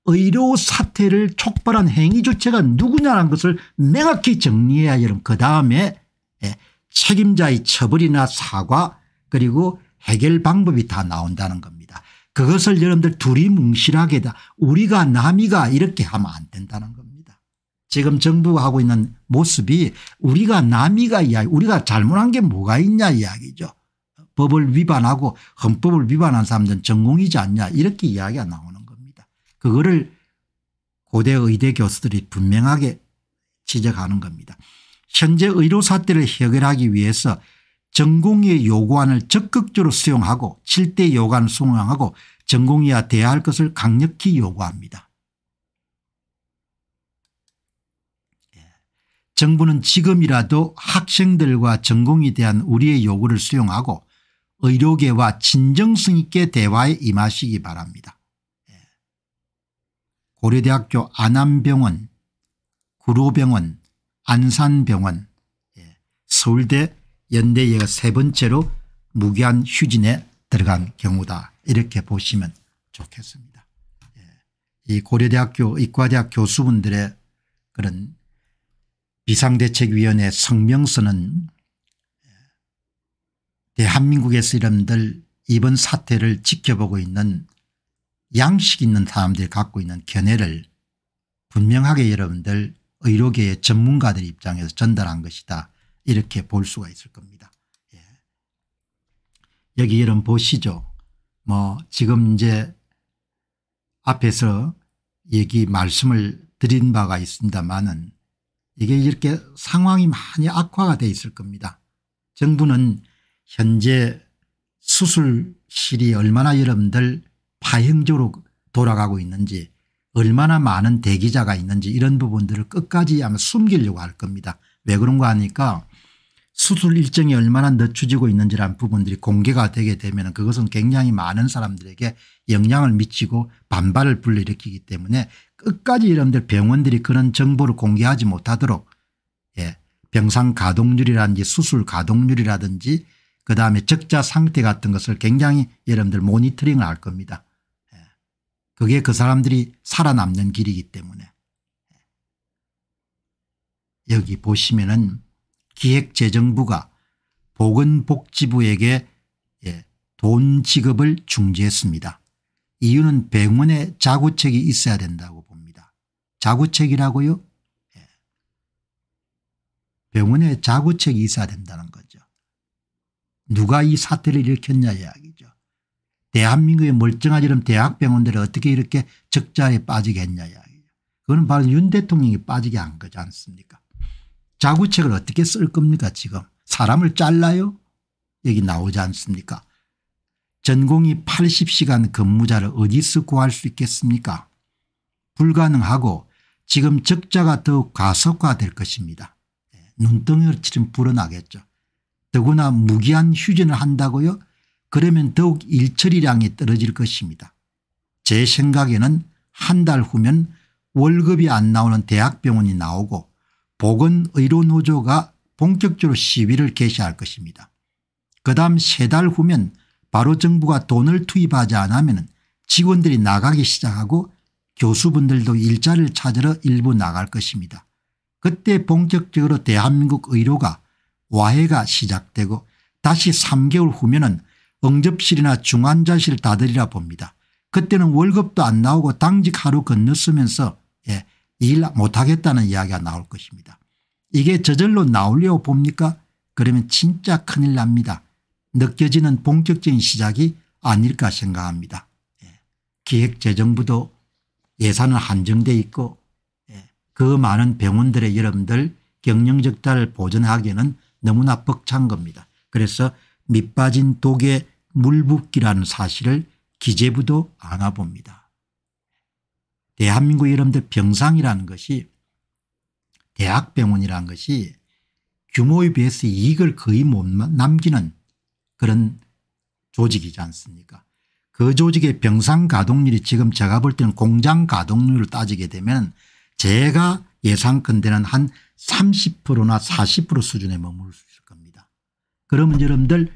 의료 사태를 촉발한 행위 주체가 누구냐라는 것을 명확히 정리해야 여러분 그 다음에 예, 책임자의 처벌이나 사과 그리고 해결 방법이 다 나온다는 겁니다. 그것을 여러분들 둘이 뭉실하게 다 우리가 남이가 이렇게 하면 안 된다는 겁니다. 지금 정부가 하고 있는 모습이 우리가 남이가 이야기 우리가 잘못한 게 뭐가 있냐 이야기죠. 법을 위반하고 헌법을 위반한 사람들은 전공이지 않냐 이렇게 이야기가 나오는 겁니다. 그거를 고대 의대 교수들이 분명하게 지적하는 겁니다. 현재 의료 사태를 해결하기 위해서 전공의 요구안을 적극적으로 수용하고 7대 요구안을 수용하고 전공의와 대화할 것을 강력히 요구합니다. 정부는 지금이라도 학생들과 전공에 대한 우리의 요구를 수용하고 의료계와 진정성 있게 대화에 임하시기 바랍니다. 예. 고려대학교 안암병원, 구로병원, 안산병원, 예. 서울대 연대의가세 번째로 무기한 휴진에 들어간 경우다 이렇게 보시면 좋겠습니다. 예. 이 고려대학교 의과대학 교수분들의 그런 비상대책위원회 성명서는 대한민국에서 이름들 이번 사태를 지켜보고 있는 양식 있는 사람들이 갖고 있는 견해를 분명하게 여러분들 의료계의 전문가들 입장에서 전달한 것이다 이렇게 볼 수가 있을 겁니다. 예. 여기 여러분 보시죠. 뭐 지금 이제 앞에서 얘기 말씀을 드린 바가 있습니다만은 이게 이렇게 상황이 많이 악화가 돼 있을 겁니다. 정부는 현재 수술실이 얼마나 여러분들 파행적으로 돌아가고 있는지 얼마나 많은 대기자가 있는지 이런 부분들을 끝까지 아마 숨기려고 할 겁니다. 왜 그런가 하니까 수술 일정이 얼마나 늦춰지고 있는지란 부분들이 공개가 되게 되면 그것은 굉장히 많은 사람들에게 영향을 미치고 반발을 불러일으키기 때문에 끝까지 여러분들 병원들이 그런 정보를 공개하지 못하도록 예, 병상 가동률이라든지 수술 가동률이라든지 그다음에 적자 상태 같은 것을 굉장히 여러분들 모니터링을 할 겁니다. 예, 그게 그 사람들이 살아남는 길이기 때문에 예. 여기 보시면은 기획재정부가 보건복지부에게 예, 돈 지급을 중지했습니다. 이유는 병원에 자구책이 있어야 된다고 자구책이라고요? 예. 병원에 자구책이 있어야 된다는 거죠. 누가 이 사태를 일으켰냐 이야기죠. 대한민국의 멀쩡하지름 대학병원들을 어떻게 이렇게 적자에 빠지게 했냐 이야기죠. 그거 바로 윤 대통령이 빠지게 한 거지 않습니까 자구책을 어떻게 쓸 겁니까 지금 사람을 잘라요 얘기 나오지 않습니까 전공이 80시간 근무자를 어디서 구할 수 있겠습니까 불가능하고 지금 적자가 더욱 가속화될 것입니다. 예, 눈덩이로 치면 불어나겠죠. 더구나 무기한 휴전을 한다고요? 그러면 더욱 일처리량이 떨어질 것입니다. 제 생각에는 한 달 후면 월급이 안 나오는 대학병원이 나오고 보건의료노조가 본격적으로 시위를 개시할 것입니다. 그 다음 세 달 후면 바로 정부가 돈을 투입하지 않으면 직원들이 나가기 시작하고 교수분들도 일자를 찾으러 일부 나갈 것입니다. 그때 본격적으로 대한민국 의료가 와해가 시작되고 다시 3개월 후면은 응접실이나 중환자실 다들이라 봅니다. 그때는 월급도 안 나오고 당직 하루 건너쓰면서 예, 일 못하겠다는 이야기가 나올 것입니다. 이게 저절로 나올려고 봅니까 그러면 진짜 큰일 납니다. 느껴지는 본격적인 시작이 아닐까 생각합니다. 예. 기획재정부도 예산은 한정돼 있고 예, 그 많은 병원들의 여러분들 경영적자를 보전하기에는 너무나 벅찬 겁니다. 그래서 밑빠진 독에 물붓기라는 사실을 기재부도 안아봅니다. 대한민국 여러분들 병상이라는 것이 대학병원이라는 것이 규모에 비해서 이익을 거의 못 남기는 그런 조직이지 않습니까 그 조직의 병상 가동률이 지금 제가 볼 때는 공장 가동률을 따지게 되면 제가 예상컨대는 한 30%나 40% 수준에 머무를 수 있을 겁니다. 그러면 여러분들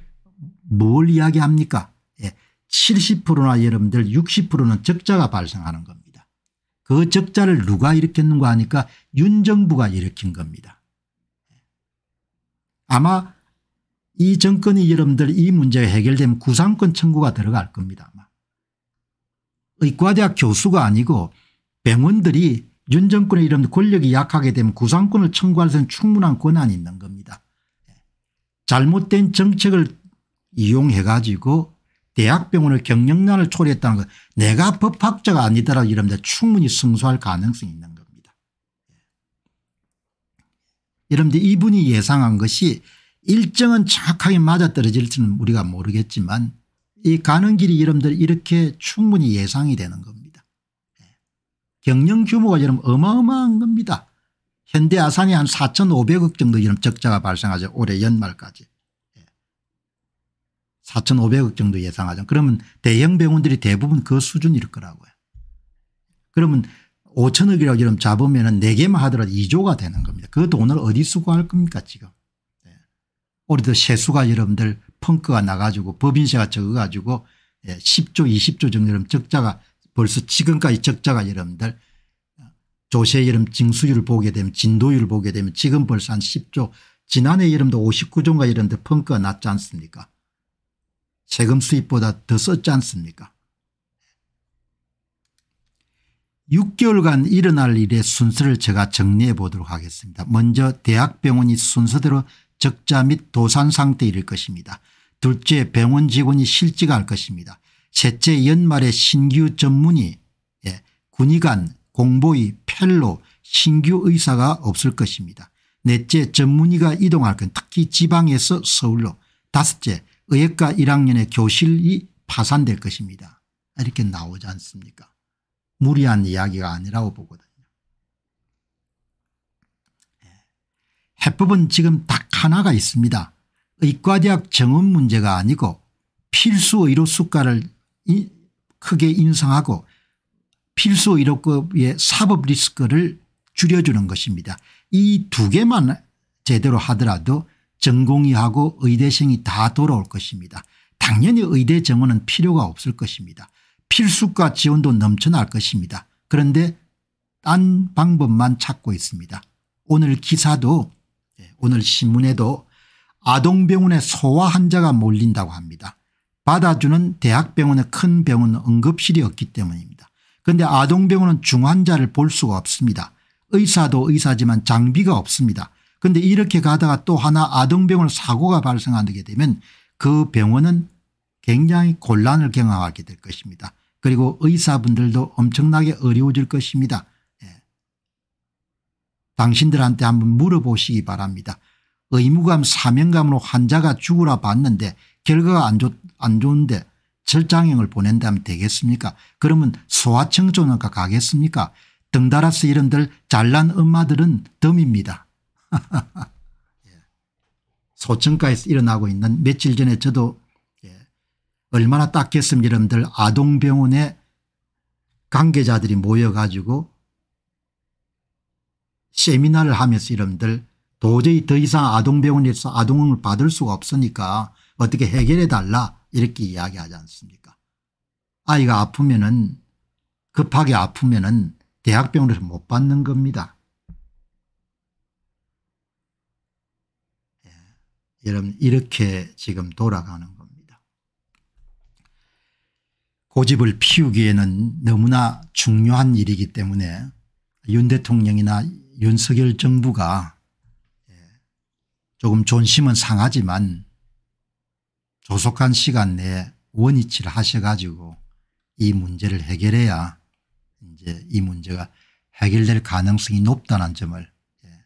뭘 이야기합니까? 예, 70%나 여러분들 60%는 적자가 발생하는 겁니다. 그 적자를 누가 일으켰는가 하니까 윤정부가 일으킨 겁니다. 예. 아마 이 정권이 여러분들 이 문제가 해결되면 구상권 청구가 들어갈 겁니다. 의과대학 교수가 아니고 병원들이 윤 정권의 이름 권력이 약하게 되면 구상권을 청구할 수 있는 충분한 권한이 있는 겁니다. 잘못된 정책을 이용해 가지고 대학병원을 경영난을 초래했다는 것 내가 법학자가 아니더라도 이러면 충분히 승소할 가능성이 있는 겁니다. 여러분들 이분이 예상한 것이 일정은 정확하게 맞아떨어질지는 우리가 모르겠지만 이 가는 길이 여러분들 이렇게 충분히 예상이 되는 겁니다. 예. 경영 규모가 여러분 어마어마한 겁니다. 현대 아산이 한 4,500억 정도 이런 적자가 발생하죠. 올해 연말까지. 4,500억 예. 정도 예상하죠. 그러면 대형 병원들이 대부분 그 수준일 거라고요. 그러면 5천억이라고 이러면 잡으면 4개만 하더라도 2조가 되는 겁니다. 그 돈을 어디 수고할 겁니까 지금. 우리도 세수가 여러분들 펑크가 나가지고 법인세가 적어가지고 10조 예, 20조 정도 여러 적자가 벌써 지금까지 적자가 여러분들 조세 여름 징수율을 보게 되면 진도율을 보게 되면 지금 벌써 한 10조 지난해 여름도 59조인가 이런데 펑크가 났지 않습니까 세금 수입보다 더 썼지 않습니까 6개월간 일어날 일의 순서를 제가 정리해 보도록 하겠습니다. 먼저 대학병원이 순서대로 적자 및 도산 상태일 것입니다. 둘째 병원 직원이 실직할 것입니다. 셋째 연말에 신규 전문의 예, 군의관 공보의 펠로 신규 의사가 없을 것입니다. 넷째 전문의가 이동할 것 특히 지방에서 서울로 다섯째 의학과 1학년의 교실이 파산될 것입니다. 이렇게 나오지 않습니까 무리한 이야기가 아니라고 보거든. 요 해법은 지금 딱 하나가 있습니다. 의과대학 정원 문제가 아니고 필수 의료 수가를 크게 인상하고 필수 의료급의 사법 리스크를 줄여주는 것입니다. 이 두 개만 제대로 하더라도 전공의하고 의대생이 다 돌아올 것입니다. 당연히 의대 정원은 필요가 없을 것입니다. 필수과 지원도 넘쳐날 것입니다. 그런데 딴 방법만 찾고 있습니다. 오늘 기사도 예, 오늘 신문에도 아동병원에 소아 환자가 몰린다고 합니다. 받아주는 대학병원의 큰 병원은 응급실이 없기 때문입니다. 그런데 아동병원은 중환자를 볼 수가 없습니다. 의사도 의사지만 장비가 없습니다. 그런데 이렇게 가다가 또 하나 아동병원 사고가 발생하게 되면 그 병원은 굉장히 곤란을 경험하게 될 것입니다. 그리고 의사분들도 엄청나게 어려워질 것입니다. 당신들한테 한번 물어보시기 바랍니다. 의무감 사명감으로 환자가 죽으라 봤는데 결과가 안, 좋, 안 좋은데 절장형을 보낸다면 되겠습니까 그러면 소아청소년과 가겠습니까 등달아서 이름들 잘난 엄마들은 덤입니다. 예. 소청가에서 일어나고 있는 며칠 전에 저도 예, 얼마나 딱했습니까 여러분들 아동병원에 관계자들이 모여가지고 세미나를 하면서 이름들 도저히 더 이상 아동병원에서 아동을 받을 수가 없으니까 어떻게 해결해 달라 이렇게 이야기하지 않습니까 아이가 아프면 은 급하게 아프면 은 대학병원에서 못 받는 겁니다. 예. 여러분 이렇게 지금 돌아가는 겁니다. 고집을 피우기에는 너무나 중요한 일이기 때문에 윤 대통령이나 윤석열 정부가 예, 조금 존심은 상하지만 조속한 시간 내에 원위치를 하셔가지고 이 문제를 해결해야 이제 이 문제가 해결될 가능성이 높다는 점을 예,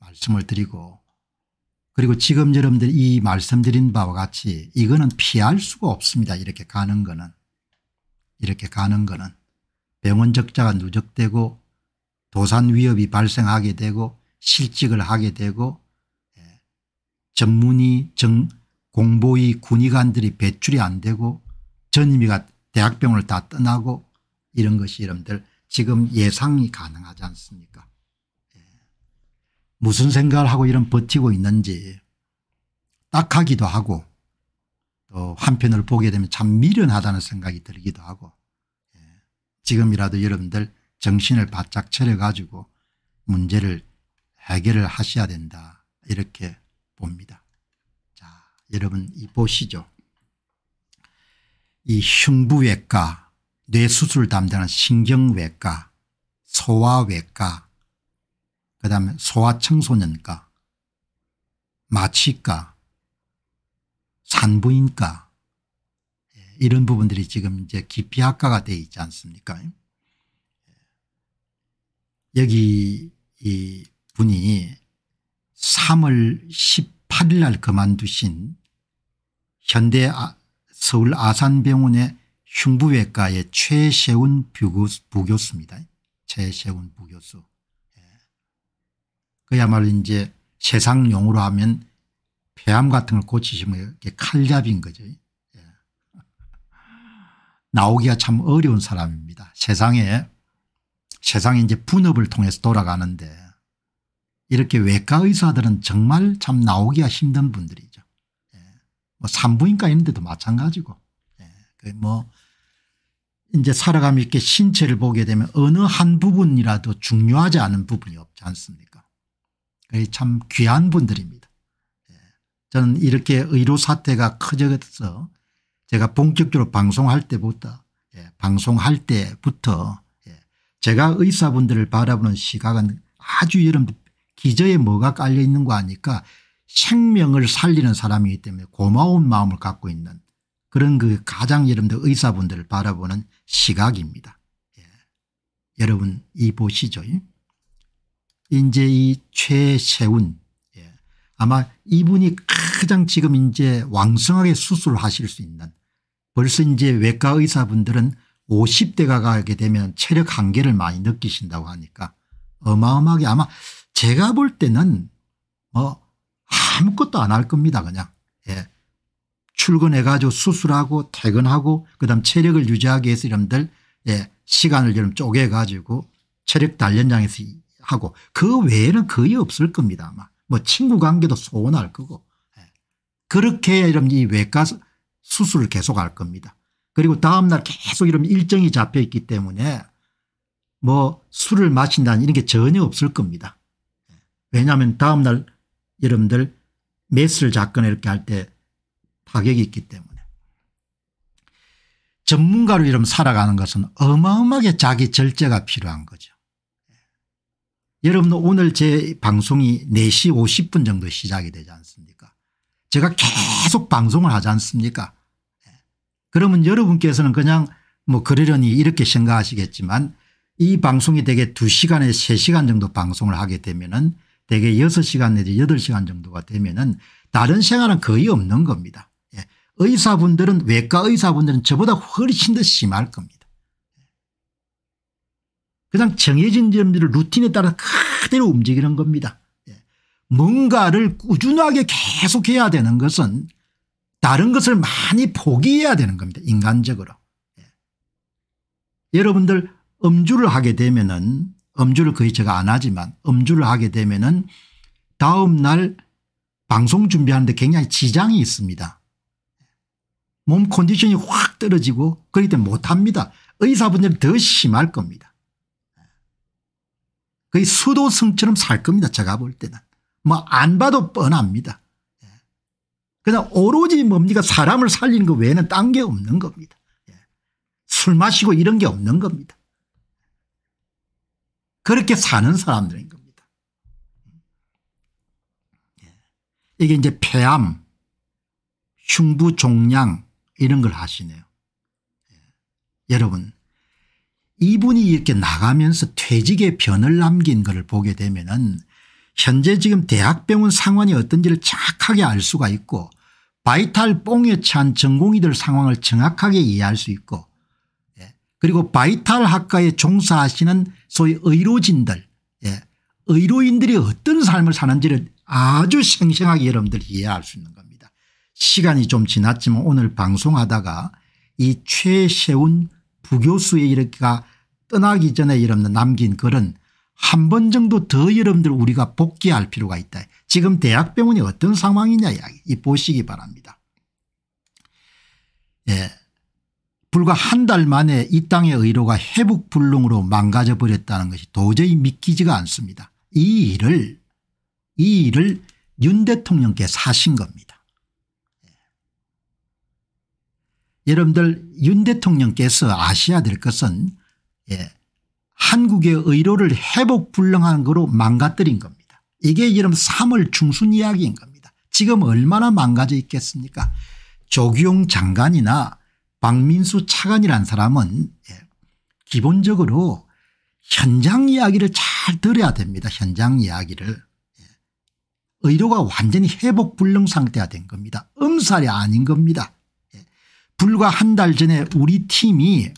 말씀을 드리고 그리고 지금 여러분들 이 말씀드린 바와 같이 이거는 피할 수가 없습니다. 이렇게 가는 거는 이렇게 가는 거는 병원 적자가 누적되고 도산 위협이 발생하게 되고 실직을 하게 되고 예, 전문의 정, 공보위 군의관들이 배출이 안 되고 전임이가 대학병을 원다 떠나고 이런 것이 여러분들 지금 예상이 가능하지 않습니까 예. 무슨 생각을 하고 이런 버티고 있는지 딱하기도 하고 또 한편을 보게 되면 참 미련하다는 생각이 들기도 하고 예, 지금이라도 여러분들 정신을 바짝 차려가지고 문제를 해결을 하셔야 된다 이렇게 봅니다. 자 여러분 이 보시죠. 이 흉부외과 뇌수술 담당하는 신경외과 소아외과 그 다음에 소아청소년과 마취과 산부인과 예, 이런 부분들이 지금 이제 기피학과가 되어 있지 않습니까 여기 이 분이 3월 18일 날 그만두신 현대 아, 서울 아산병원의 흉부외과의 최세훈 부교수, 입니다 최세훈 부교수. 예. 그야말로 이제 세상 용어로 하면 폐암 같은 걸 고치시면 칼잡인 거죠. 예. 나오기가 참 어려운 사람입니다. 세상에 세상이 이제 분업을 통해서 돌아가는데 이렇게 외과 의사들은 정말 참 나오기가 힘든 분들이죠. 예. 뭐 산부인과 이런 데도 마찬가지고 예. 그 뭐 이제 살아가면 게 신체를 보게 되면 어느 한 부분이라도 중요하지 않은 부분이 없지 않습니까 참 귀한 분들입니다. 예. 저는 이렇게 의료 사태가 커져서 제가 본격적으로 방송할 때부터 예, 방송할 때부터 제가 의사분들을 바라보는 시각은 아주 이런 기저에 뭐가 깔려 있는 거 아니까 생명을 살리는 사람이기 때문에 고마운 마음을 갖고 있는 그런 그 가장 여러분들 의사분들을 바라보는 시각입니다. 예. 여러분 이 보시죠. 이제 이 최세훈 예. 아마 이분이 가장 지금 이제 왕성하게 수술하실 수 있는 벌써 이제 외과 의사분들은 50대가 가게 되면 체력 한계를 많이 느끼신다고 하니까 어마어마하게 아마 제가 볼 때는 뭐 아무것도 안 할 겁니다 그냥 예. 출근해 가지고 수술하고 퇴근하고 그다음 체력을 유지하기 위해서 이런들 예. 시간을 좀 쪼개 가지고 체력 단련장에서 하고 그 외에는 거의 없을 겁니다 아마 뭐 친구 관계도 소원할 거고 예. 그렇게 여러분 이 외과 수술을 계속 할 겁니다 그리고 다음날 계속 이러면 일정이 잡혀 있기 때문에 뭐 술을 마신다는 이런 게 전혀 없을 겁니다. 왜냐하면 다음날 여러분들 매스를 잡거나 이렇게 할 때 타격이 있기 때문에 전문가로 이러면 살아가는 것은 어마어마하게 자기 절제가 필요한 거죠. 여러분 오늘 제 방송이 4시 50분 정도 시작이 되지 않습니까 제가 계속 방송을 하지 않습니까 그러면 여러분께서는 그냥 뭐 그러려니 이렇게 생각하시겠지만 이 방송이 대개 2시간에 서 3시간 정도 방송을 하게 되면은 대개 6시간 내지 8시간 정도가 되면은 다른 생활은 거의 없는 겁니다. 예. 의사분들은 외과 의사분들은 저보다 훨씬 더 심할 겁니다. 예. 그냥 정해진 점들을 루틴에 따라 그대로 움직이는 겁니다. 예. 뭔가를 꾸준하게 계속해야 되는 것은 다른 것을 많이 포기해야 되는 겁니다. 인간적으로. 예. 여러분들 음주를 하게 되면 은 음주를 거의 제가 안 하지만 음주를 하게 되면 은 다음 날 방송 준비하는데 굉장히 지장이 있습니다. 몸 컨디션이 확 떨어지고 그렇기 때 못합니다. 의사분들은 더 심할 겁니다. 거의 수도승처럼 살 겁니다. 제가 볼 때는. 뭐 안 봐도 뻔합니다. 그냥 오로지 뭡니까 사람을 살리는 것 외에는 딴 게 없는 겁니다. 예. 술 마시고 이런 게 없는 겁니다. 그렇게 사는 사람들인 겁니다. 예. 이게 이제 폐암, 흉부종양 이런 걸 하시네요. 예. 여러분 이분이 이렇게 나가면서 퇴직의 변을 남긴 것을 보게 되면 은 현재 지금 대학병원 상황이 어떤지를 정확하게 알 수가 있고 바이탈 뽕에 찬전공이들 상황을 정확하게 이해할 수 있고 예. 그리고 바이탈 학과에 종사하시는 소위 의료진들 예. 의료인들이 어떤 삶을 사는지를 아주 생생하게 여러분들 이해할 수 있는 겁니다. 시간이 좀 지났지만 오늘 방송하다가 이 최세훈 부교수의 이렇게가 떠나기 전에 여러분들 남긴 글은 한 번 정도 더 여러분들 우리가 복귀할 필요가 있다. 지금 대학병원이 어떤 상황이냐 이야기 보시기 바랍니다. 예. 불과 한 달 만에 이 땅의 의료가 회복불능으로 망가져 버렸다는 것이 도저히 믿기지가 않습니다. 이 일을 이 일을 윤 대통령께 사신 겁니다. 예. 여러분들 윤 대통령께서 아셔야 될 것은 예. 한국의 의료를 회복불능한 거로 망가뜨린 겁니다. 이게 이름 3월 중순 이야기인 겁니다. 지금 얼마나 망가져 있겠습니까 조규용 장관이나 박민수 차관이란 사람은 예, 기본적으로 현장 이야기를 잘 들어야 됩니다. 현장 이야기를. 예, 의료가 완전히 회복불능 상태가 된 겁니다. 음살이 아닌 겁니다. 예, 불과 한 달 전에 우리 팀이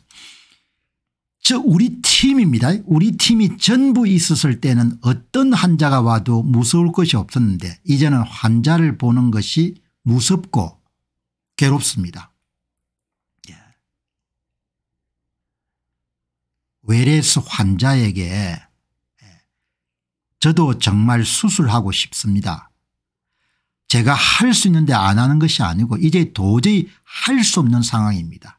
저 우리 팀입니다. 우리 팀이 전부 있었을 때는 어떤 환자가 와도 무서울 것이 없었는데 이제는 환자를 보는 것이 무섭고 괴롭습니다. 외래에서 예. 환자에게 예, 저도 정말 수술하고 싶습니다. 제가 할 수 있는데 안 하는 것이 아니고 이제 도저히 할 수 없는 상황입니다.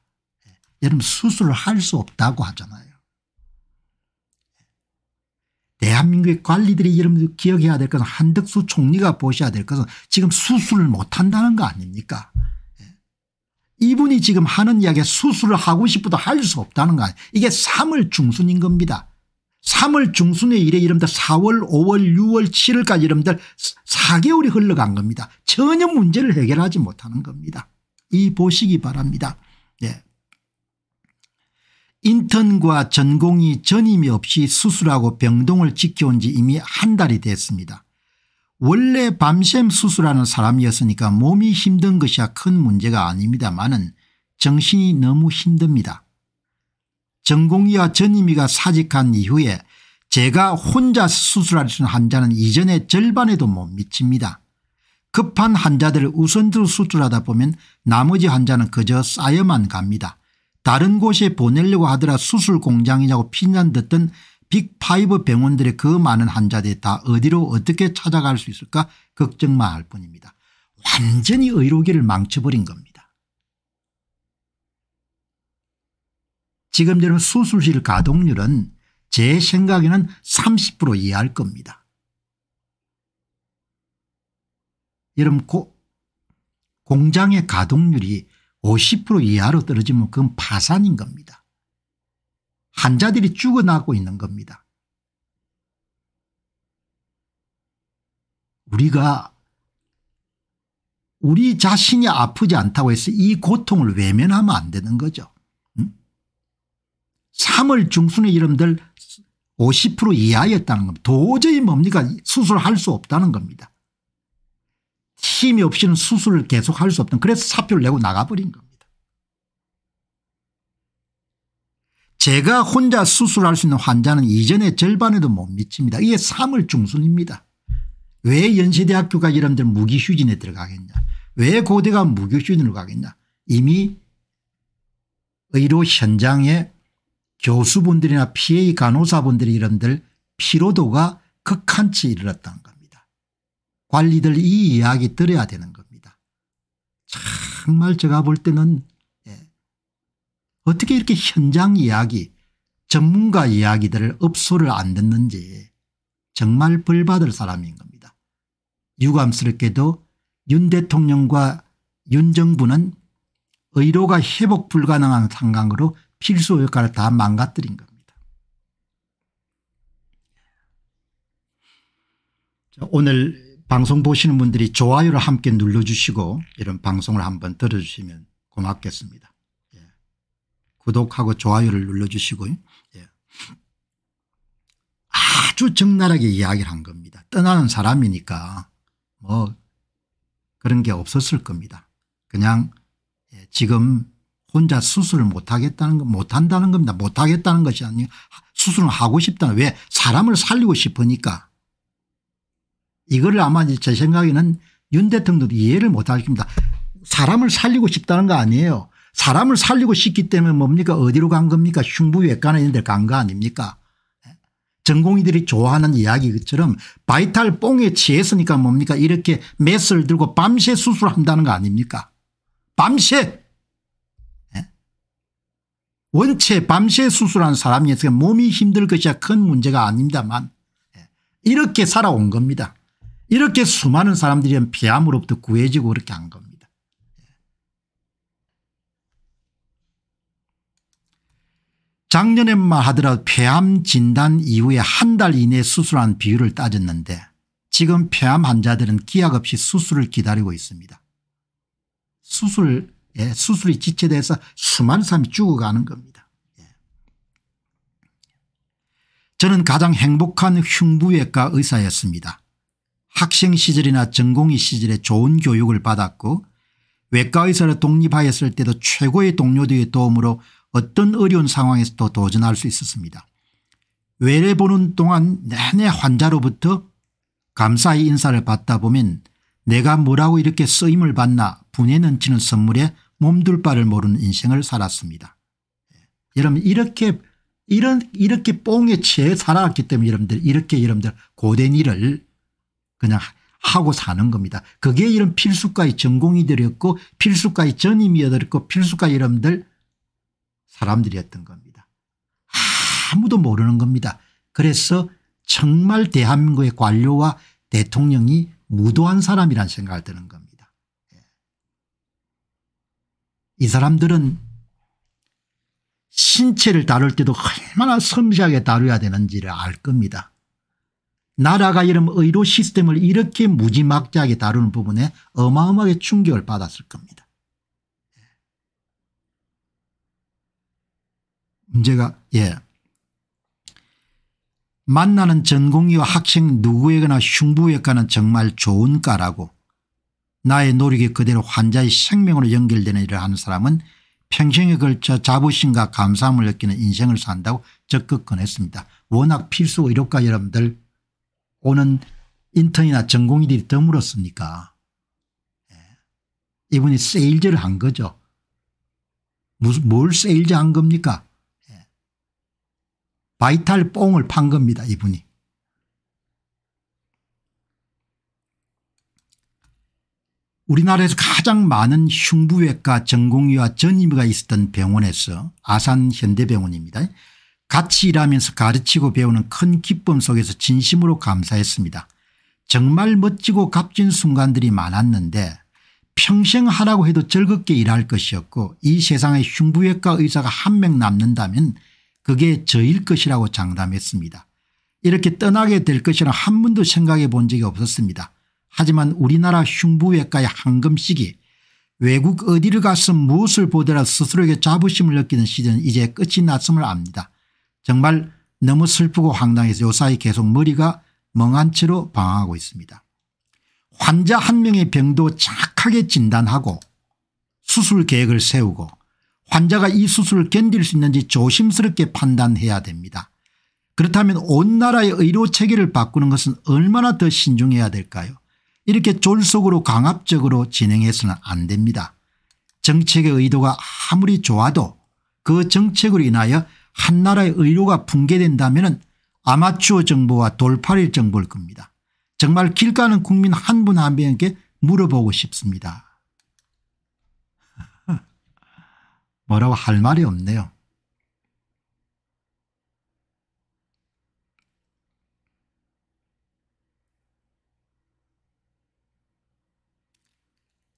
여러분 수술을 할 수 없다고 하잖아요. 대한민국의 관리들이 여러분 기억해야 될 것은 한덕수 총리가 보셔야 될 것은 지금 수술을 못한다는 거 아닙니까? 예. 이분이 지금 하는 이야기에 수술을 하고 싶어도 할 수 없다는 거 아니에요. 이게 3월 중순인 겁니다. 3월 중순의 일에 이름들 4월 5월 6월 7월까지 이름들 4개월이 흘러간 겁니다. 전혀 문제를 해결하지 못하는 겁니다. 이 보시기 바랍니다. 인턴과 전공이 전임이 없이 수술하고 병동을 지켜온 지 이미 한 달이 됐습니다. 원래 밤샘 수술하는 사람이었으니까 몸이 힘든 것이야 큰 문제가 아닙니다만은 정신이 너무 힘듭니다. 전공이와전임이가 사직한 이후에 제가 혼자 수술할 수 있는 환자는 이전의 절반에도 못 미칩니다. 급한 환자들을 우선적으로 수술하다 보면 나머지 환자는 그저 쌓여만 갑니다. 다른 곳에 보내려고 하더라 수술 공장이냐고 피난 듣던 빅5 병원들의 그 많은 환자들이 다 어디로 어떻게 찾아갈 수 있을까 걱정만 할 뿐입니다. 완전히 의료계를 망쳐버린 겁니다. 지금 여러 수술실 가동률은 제 생각에는 30% 이하일 겁니다. 여러분 고 공장의 가동률이 50% 이하로 떨어지면 그건 파산인 겁니다. 환자들이 죽어나고 있는 겁니다. 우리가 우리 자신이 아프지 않다고 해서 이 고통을 외면하면 안 되는 거죠. 음? 3월 중순에 이름들 50% 이하였다는 겁니다. 도저히 뭡니까 수술할 수 없다는 겁니다. 힘이 없이는 수술을 계속 할 수 없던 그래서 사표를 내고 나가버린 겁니다. 제가 혼자 수술할 수 있는 환자는 이전의 절반에도 못 미칩니다. 이게 3월 중순입니다. 왜 연세대학교가 여러들 무기휴진에 들어가겠냐 왜 고대가 무기휴진으로 가겠냐 이미 의료 현장에 교수분들이나 PA 간호사분들이 여러들 피로도가 극한치 이르렀다는 겁니다. 관리들 이 이야기 들어야 되는 겁니다. 정말 제가 볼 때는 예. 어떻게 이렇게 현장 이야기 전문가 이야기들을 업소를 안 듣는지 정말 벌받을 사람인 겁니다. 유감스럽게도 윤 대통령과 윤 정부는 의료가 회복 불가능한 상황으로 필수 역할을 다 망가뜨린 겁니다. 오늘 방송 보시는 분들이 좋아요를 함께 눌러주시고 이런 방송을 한번 들어주시면 고맙겠습니다. 예. 구독하고 좋아요를 눌러주시고 예. 아주 적나라하게 이야기를 한 겁니다. 떠나는 사람이니까 뭐 그런 게 없었을 겁니다. 그냥 예. 지금 혼자 수술을 못하겠다는 것, 못한다는 겁니다. 못하겠다는 것이 아니라 수술을 하고 싶다는 왜 사람을 살리고 싶으니까 이거를 아마 제 생각에는 윤 대통령도 이해를 못할 겁니다. 사람을 살리고 싶다는 거 아니에요. 사람을 살리고 싶기 때문에 뭡니까 어디로 간 겁니까 흉부외과나 이런 데간 거 아닙니까 예? 전공의들이 좋아하는 이야기 것처럼 바이탈 뽕에 취했으니까 뭡니까 이렇게 메스를 들고 밤새 수술한다는 거 아닙니까 밤새 예? 원체 밤새 수술한 사람이었으니까 몸이 힘들 것이야 큰 문제가 아닙니다만 예? 이렇게 살아온 겁니다. 이렇게 수많은 사람들이 피암으로부터 구해지고 그렇게 한 겁니다. 작년에만 하더라도 폐암 진단 이후에 한 달 이내 수술한 비율을 따졌는데 지금 폐암 환자들은 기약 없이 수술을 기다리고 있습니다. 수술, 예, 수술이 지체돼서 수많은 사람이 죽어가는 겁니다. 예. 저는 가장 행복한 흉부외과 의사였습니다. 학생 시절이나 전공의 시절에 좋은 교육을 받았고 외과의사로 독립하였을 때도 최고의 동료들의 도움으로 어떤 어려운 상황에서도 도전할 수 있었습니다. 외래 보는 동안 내내 환자로부터 감사의 인사를 받다 보면 내가 뭐라고 이렇게 쓰임을 받나 분에 넘치는 선물에 몸둘 바를 모르는 인생을 살았습니다. 예. 여러분 이렇게 이런 이렇게 뽕에 취해 살아왔기 때문에 여러분들 이렇게 여러분들 고된 일을 그냥 하고 사는 겁니다. 그게 이런 필수과의 전공이되었고 필수과의 전임이었고 되 필수과 의 이름들 사람들이었던 겁니다. 아무도 모르는 겁니다. 그래서 정말 대한민국의 관료와 대통령이 무도한 사람이란 생각을 드는 겁니다. 예. 이 사람들은 신체를 다룰 때도 얼마나 섬세하게 다뤄야 되는지를 알 겁니다. 나라가 이런 의료 시스템을 이렇게 무지막지하게 다루는 부분에 어마어마하게 충격을 받았을 겁니다. 문제가 예 만나는 전공의와 학생 누구에게나 흉부외과는 정말 좋은 과라고 나의 노력이 그대로 환자의 생명으로 연결되는 일을 하는 사람은 평생에 걸쳐 자부심과 감사함을 느끼는 인생을 산다고 적극 권했습니다. 워낙 필수 의료과 여러분들 오는 인턴이나 전공의들이 드물었습니까 예. 이분이 세일즈를 한 거죠. 무슨 뭘 세일즈 한 겁니까 예. 바이탈 뽕을 판 겁니다 이분이. 우리나라에서 가장 많은 흉부외과 전공의와 전임의가 있었던 병원에서 아산 현대병원입니다. 같이 일하면서 가르치고 배우는 큰 기쁨 속에서 진심으로 감사했습니다. 정말 멋지고 값진 순간들이 많았는데 평생 하라고 해도 즐겁게 일할 것이었고 이 세상에 흉부외과 의사가 한 명 남는다면 그게 저일 것이라고 장담했습니다. 이렇게 떠나게 될 것이라 한 번도 생각해 본 적이 없었습니다. 하지만 우리나라 흉부외과의 황금시기 외국 어디를 가서 무엇을 보더라도 스스로에게 자부심을 느끼는 시절은 이제 끝이 났음을 압니다. 정말 너무 슬프고 황당해서 요사이 계속 머리가 멍한 채로 방황하고 있습니다. 환자 한 명의 병도 착하게 진단하고 수술 계획을 세우고 환자가 이 수술을 견딜 수 있는지 조심스럽게 판단해야 됩니다. 그렇다면 온 나라의 의료체계를 바꾸는 것은 얼마나 더 신중해야 될까요 이렇게 졸속으로 강압적으로 진행해서는 안 됩니다. 정책의 의도가 아무리 좋아도 그 정책으로 인하여 한 나라의 의료가 붕괴된다면 아마추어 정보와 돌파이 정보일 겁니다. 정말 길 가는 국민 한 분한 한 분에게 물어보고 싶습니다. 뭐라고 할 말이 없네요.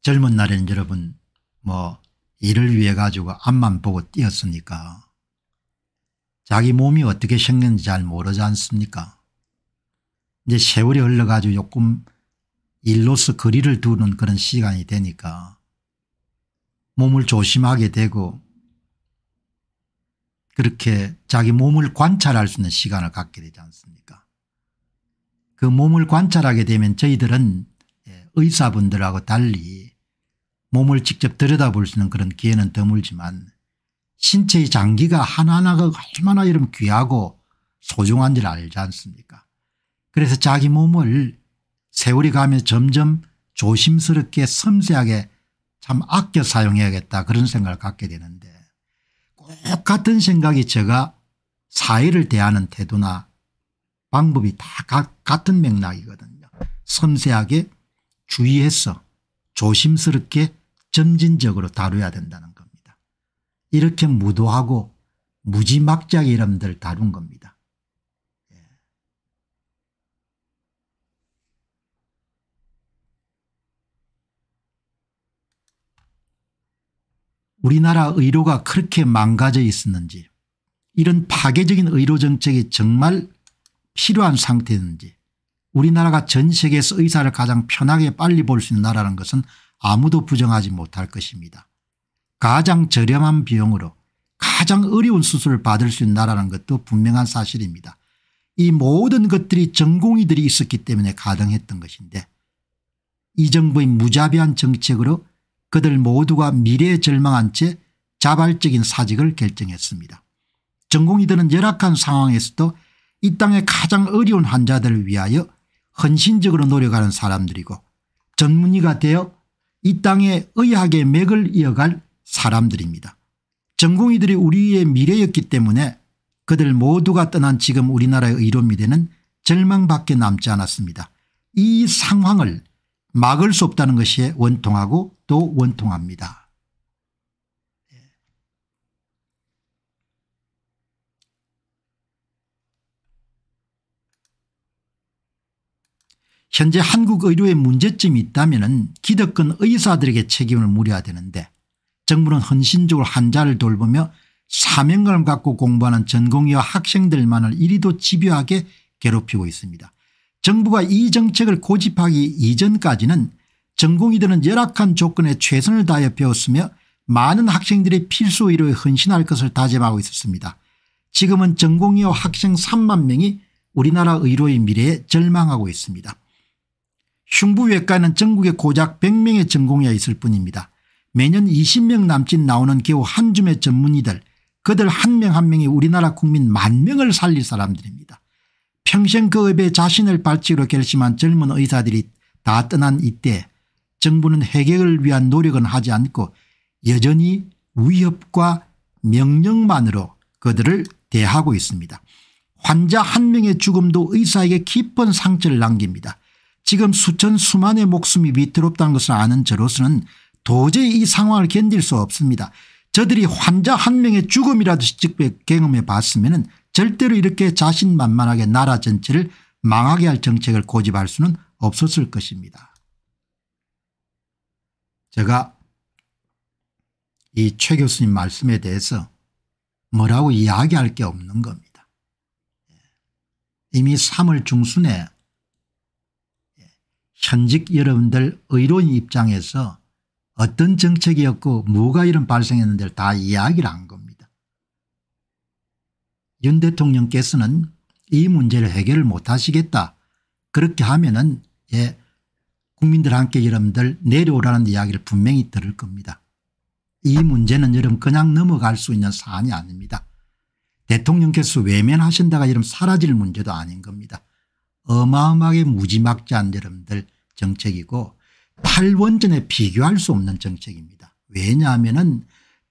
젊은 날엔 여러분 뭐 일을 위해 가지고 앞만 보고 뛰었으니까 자기 몸이 어떻게 생겼는지 잘 모르지 않습니까 이제 세월이 흘러가지고 조금 일로서 거리를 두는 그런 시간이 되니까 몸을 조심하게 되고 그렇게 자기 몸을 관찰할 수 있는 시간을 갖게 되지 않습니까 그 몸을 관찰하게 되면 저희들은 예, 의사분들하고 달리 몸을 직접 들여다볼 수 있는 그런 기회는 드물지만 신체의 장기가 하나하나가 얼마나 여러분 귀하고 소중한지를 알지 않습니까 그래서 자기 몸을 세월이 가면 점점 조심스럽게 섬세하게 참 아껴 사용해야겠다 그런 생각을 갖게 되는데 꼭 같은 생각이 제가 사회를 대하는 태도나 방법이 다 가, 같은 맥락이거든요. 섬세하게 주의해서 조심스럽게 점진적으로 다뤄야 된다는 이렇게 무도하고 무지막지하게 이름들 다룬 겁니다. 예. 우리나라 의료가 그렇게 망가져 있었는지 이런 파괴적인 의료정책이 정말 필요한 상태였는지 우리나라가 전 세계에서 의사를 가장 편하게 빨리 볼 수 있는 나라라는 것은 아무도 부정하지 못할 것입니다. 가장 저렴한 비용으로 가장 어려운 수술을 받을 수 있는 나라는 것도 분명한 사실입니다. 이 모든 것들이 전공의들이 있었기 때문에 가능했던 것인데 이 정부의 무자비한 정책으로 그들 모두가 미래에 절망한 채 자발적인 사직을 결정했습니다. 전공의들은 열악한 상황에서도 이 땅의 가장 어려운 환자들을 위하여 헌신적으로 노력하는 사람들이고 전문의가 되어 이 땅의 의학의 맥을 이어갈 사람들입니다. 전공의들이 우리의 미래였기 때문에 그들 모두가 떠난 지금 우리나라의 의료 미래는 절망밖에 남지 않았습니다. 이 상황을 막을 수 없다는 것이 원통하고 또 원통합니다. 현재 한국 의료의 문제점이 있다면 기득권 의사들에게 책임을 물어야 되는데 정부는 헌신적으로 환자를 돌보며 사명감을 갖고 공부하는 전공의와 학생들만을 이리도 집요하게 괴롭히고 있습니다. 정부가 이 정책을 고집하기 이전까지는 전공의들은 열악한 조건에 최선을 다해 배웠으며 많은 학생들이 필수 의료에 헌신할 것을 다짐하고 있었습니다. 지금은 전공의와 학생 3만 명이 우리나라 의료의 미래에 절망하고 있습니다. 흉부외과는 전국에 고작 100명의 전공의가 있을 뿐입니다. 매년 20명 남짓 나오는 겨우 한 줌의 전문의들 그들 한 명한 한 명이 우리나라 국민 만 명을 살릴 사람들입니다. 평생 그 업에 자신을 발치로 기 결심한 젊은 의사들이 다 떠난 이때 정부는 해결을 위한 노력은 하지 않고 여전히 위협과 명령만으로 그들을 대하고 있습니다. 환자 한 명의 죽음도 의사에게 깊은 상처를 남깁니다. 지금 수천 수만의 목숨이 위태롭다는 것을 아는 저로서는 도저히 이 상황을 견딜 수 없습니다. 저들이 환자 한 명의 죽음이라도 직접 경험해 봤으면 절대로 이렇게 자신만만하게 나라 전체를 망하게 할 정책을 고집할 수는 없었을 것입니다. 제가 이 최 교수님 말씀에 대해서 뭐라고 이야기할 게 없는 겁니다. 이미 3월 중순에 현직 여러분들 의료인 입장에서 어떤 정책이었고 뭐가 이런 발생했는지를 다 이야기를 한 겁니다. 윤 대통령께서는 이 문제를 해결을 못하시겠다. 그렇게 하면 은 예, 국민들 함께 여러분들 내려오라는 이야기를 분명히 들을 겁니다. 이 문제는 여러분 그냥 넘어갈 수 있는 사안이 아닙니다. 대통령께서 외면하신다가 여러 사라질 문제도 아닌 겁니다. 어마어마하게 무지막지한 여러분들 정책이고 탈원전에 비교할 수 없는 정책입니다. 왜냐하면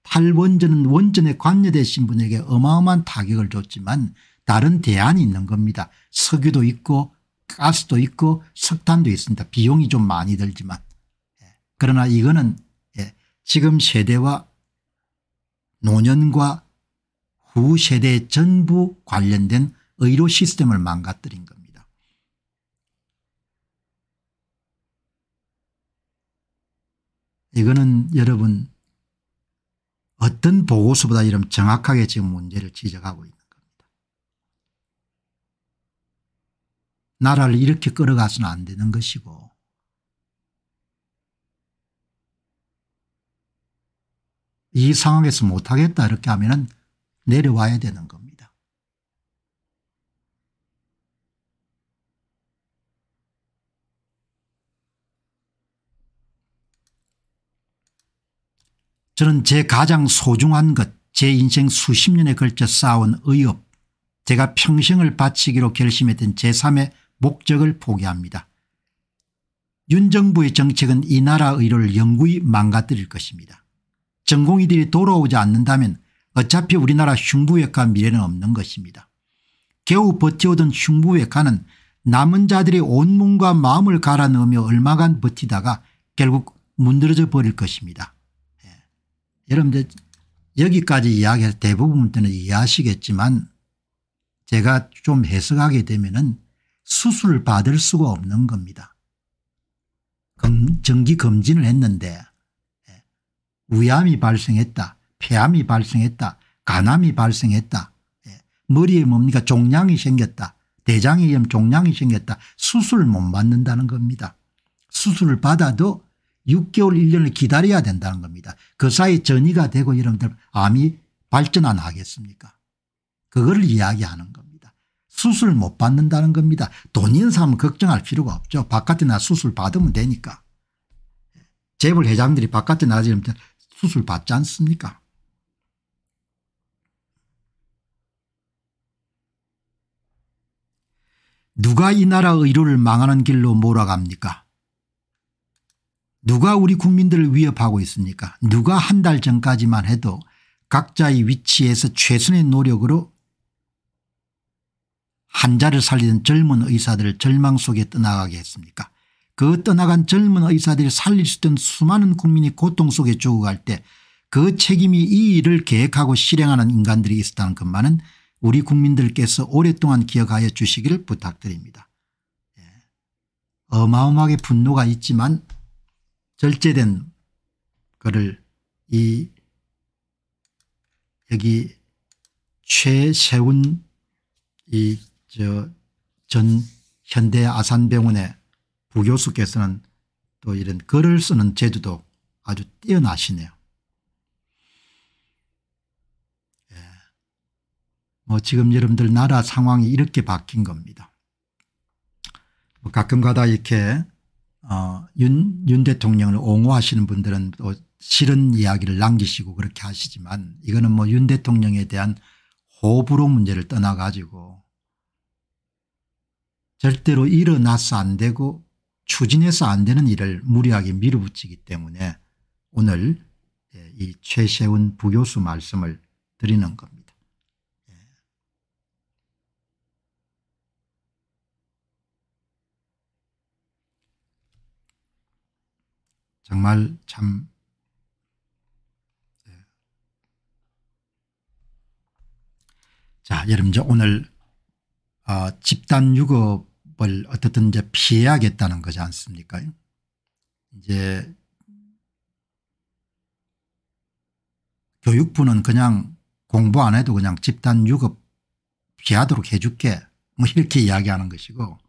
탈원전은 원전에 관여되신 분에게 어마어마한 타격을 줬지만 다른 대안이 있는 겁니다. 석유도 있고 가스도 있고 석탄도 있습니다. 비용이 좀 많이 들지만 예. 그러나 이거는 예, 지금 세대와 노년과 후세대 전부 관련된 의료 시스템을 망가뜨린 겁니다. 이거는 여러분 어떤 보고서보다 이런 정확하게 지금 문제를 지적하고 있는 겁니다. 나라를 이렇게 끌어가서는 안 되는 것이고 이 상황에서 못하겠다 이렇게 하면 은 내려와야 되는 겁니다. 저는 제 가장 소중한 것제 인생 수십 년에 걸쳐 쌓아온 의업 제가 평생을 바치기로 결심했던 제3의 목적을 포기합니다. 윤 정부의 정책은 이 나라 의료를 영구히 망가뜨릴 것입니다. 전공의들이 돌아오지 않는다면 어차피 우리나라 흉부외과 미래는 없는 것입니다. 겨우 버텨오던 흉부외과는 남은 자들이 온 몸과 마음을 갈아 넣으며 얼마간 버티다가 결국 문드러져 버릴 것입니다. 여러분들 여기까지 이야기할 대부분 때는 이해하시겠지만 제가 좀 해석하게 되면은 수술을 받을 수가 없는 겁니다. 정기 검진을 했는데 위암이 예, 발생했다. 폐암이 발생했다. 간암이 발생했다. 예, 머리에 뭡니까 종양이 생겼다. 대장에 의 종양이 생겼다. 수술을 못 받는다는 겁니다. 수술을 받아도 6개월 1년을 기다려야 된다는 겁니다. 그 사이 전이가 되고 여러분들 암이 발전 안 하겠습니까 그걸 이야기하는 겁니다. 수술 못 받는다는 겁니다. 돈 있는 사람은 걱정할 필요가 없죠. 바깥에 나 수술 받으면 되니까. 재벌 회장들이 바깥에 나가지 수술 받지 않습니까 누가 이 나라 의료를 망하는 길로 몰아갑니까 누가 우리 국민들을 위협하고 있습니까 누가 한 달 전까지만 해도 각자의 위치에서 최선의 노력으로 한자를 살리는 젊은 의사들을 절망 속에 떠나가게 했습니까 그 떠나간 젊은 의사들이 살릴 수 있던 수많은 국민이 고통 속에 죽어갈 때 그 책임이 이 일을 계획하고 실행하는 인간들이 있었다는 것만은 우리 국민들께서 오랫동안 기억하여 주시기를 부탁드립니다. 예. 어마어마하게 분노가 있지만 절제된 것을 이 여기 최세훈이 저 전 현대 아산병원의 부교수께서는 또 이런 글을 쓰는 제주도 아주 뛰어나시네요. 예. 뭐 지금 여러분들 나라 상황이 이렇게 바뀐 겁니다. 뭐 가끔가다 이렇게 어, 윤, 윤 대통령을 옹호하시는 분들은 또 싫은 이야기를 남기시고 그렇게 하시지만 이거는 뭐 윤 대통령에 대한 호불호 문제를 떠나 가지고 절대로 일어나서 안 되고 추진해서 안 되는 일을 무리하게 밀어붙이기 때문에 오늘 예, 이 최세훈 부교수 말씀을 드리는 겁니다. 정말 참 예. 자, 여러분 이제 오늘 어, 집단 유급을 어떻든 이제 피해야겠다는 거지 않습니까? 이제 교육부는 그냥 공부 안 해도 그냥 집단 유급 피하도록 해줄게 뭐 이렇게 이야기하는 것이고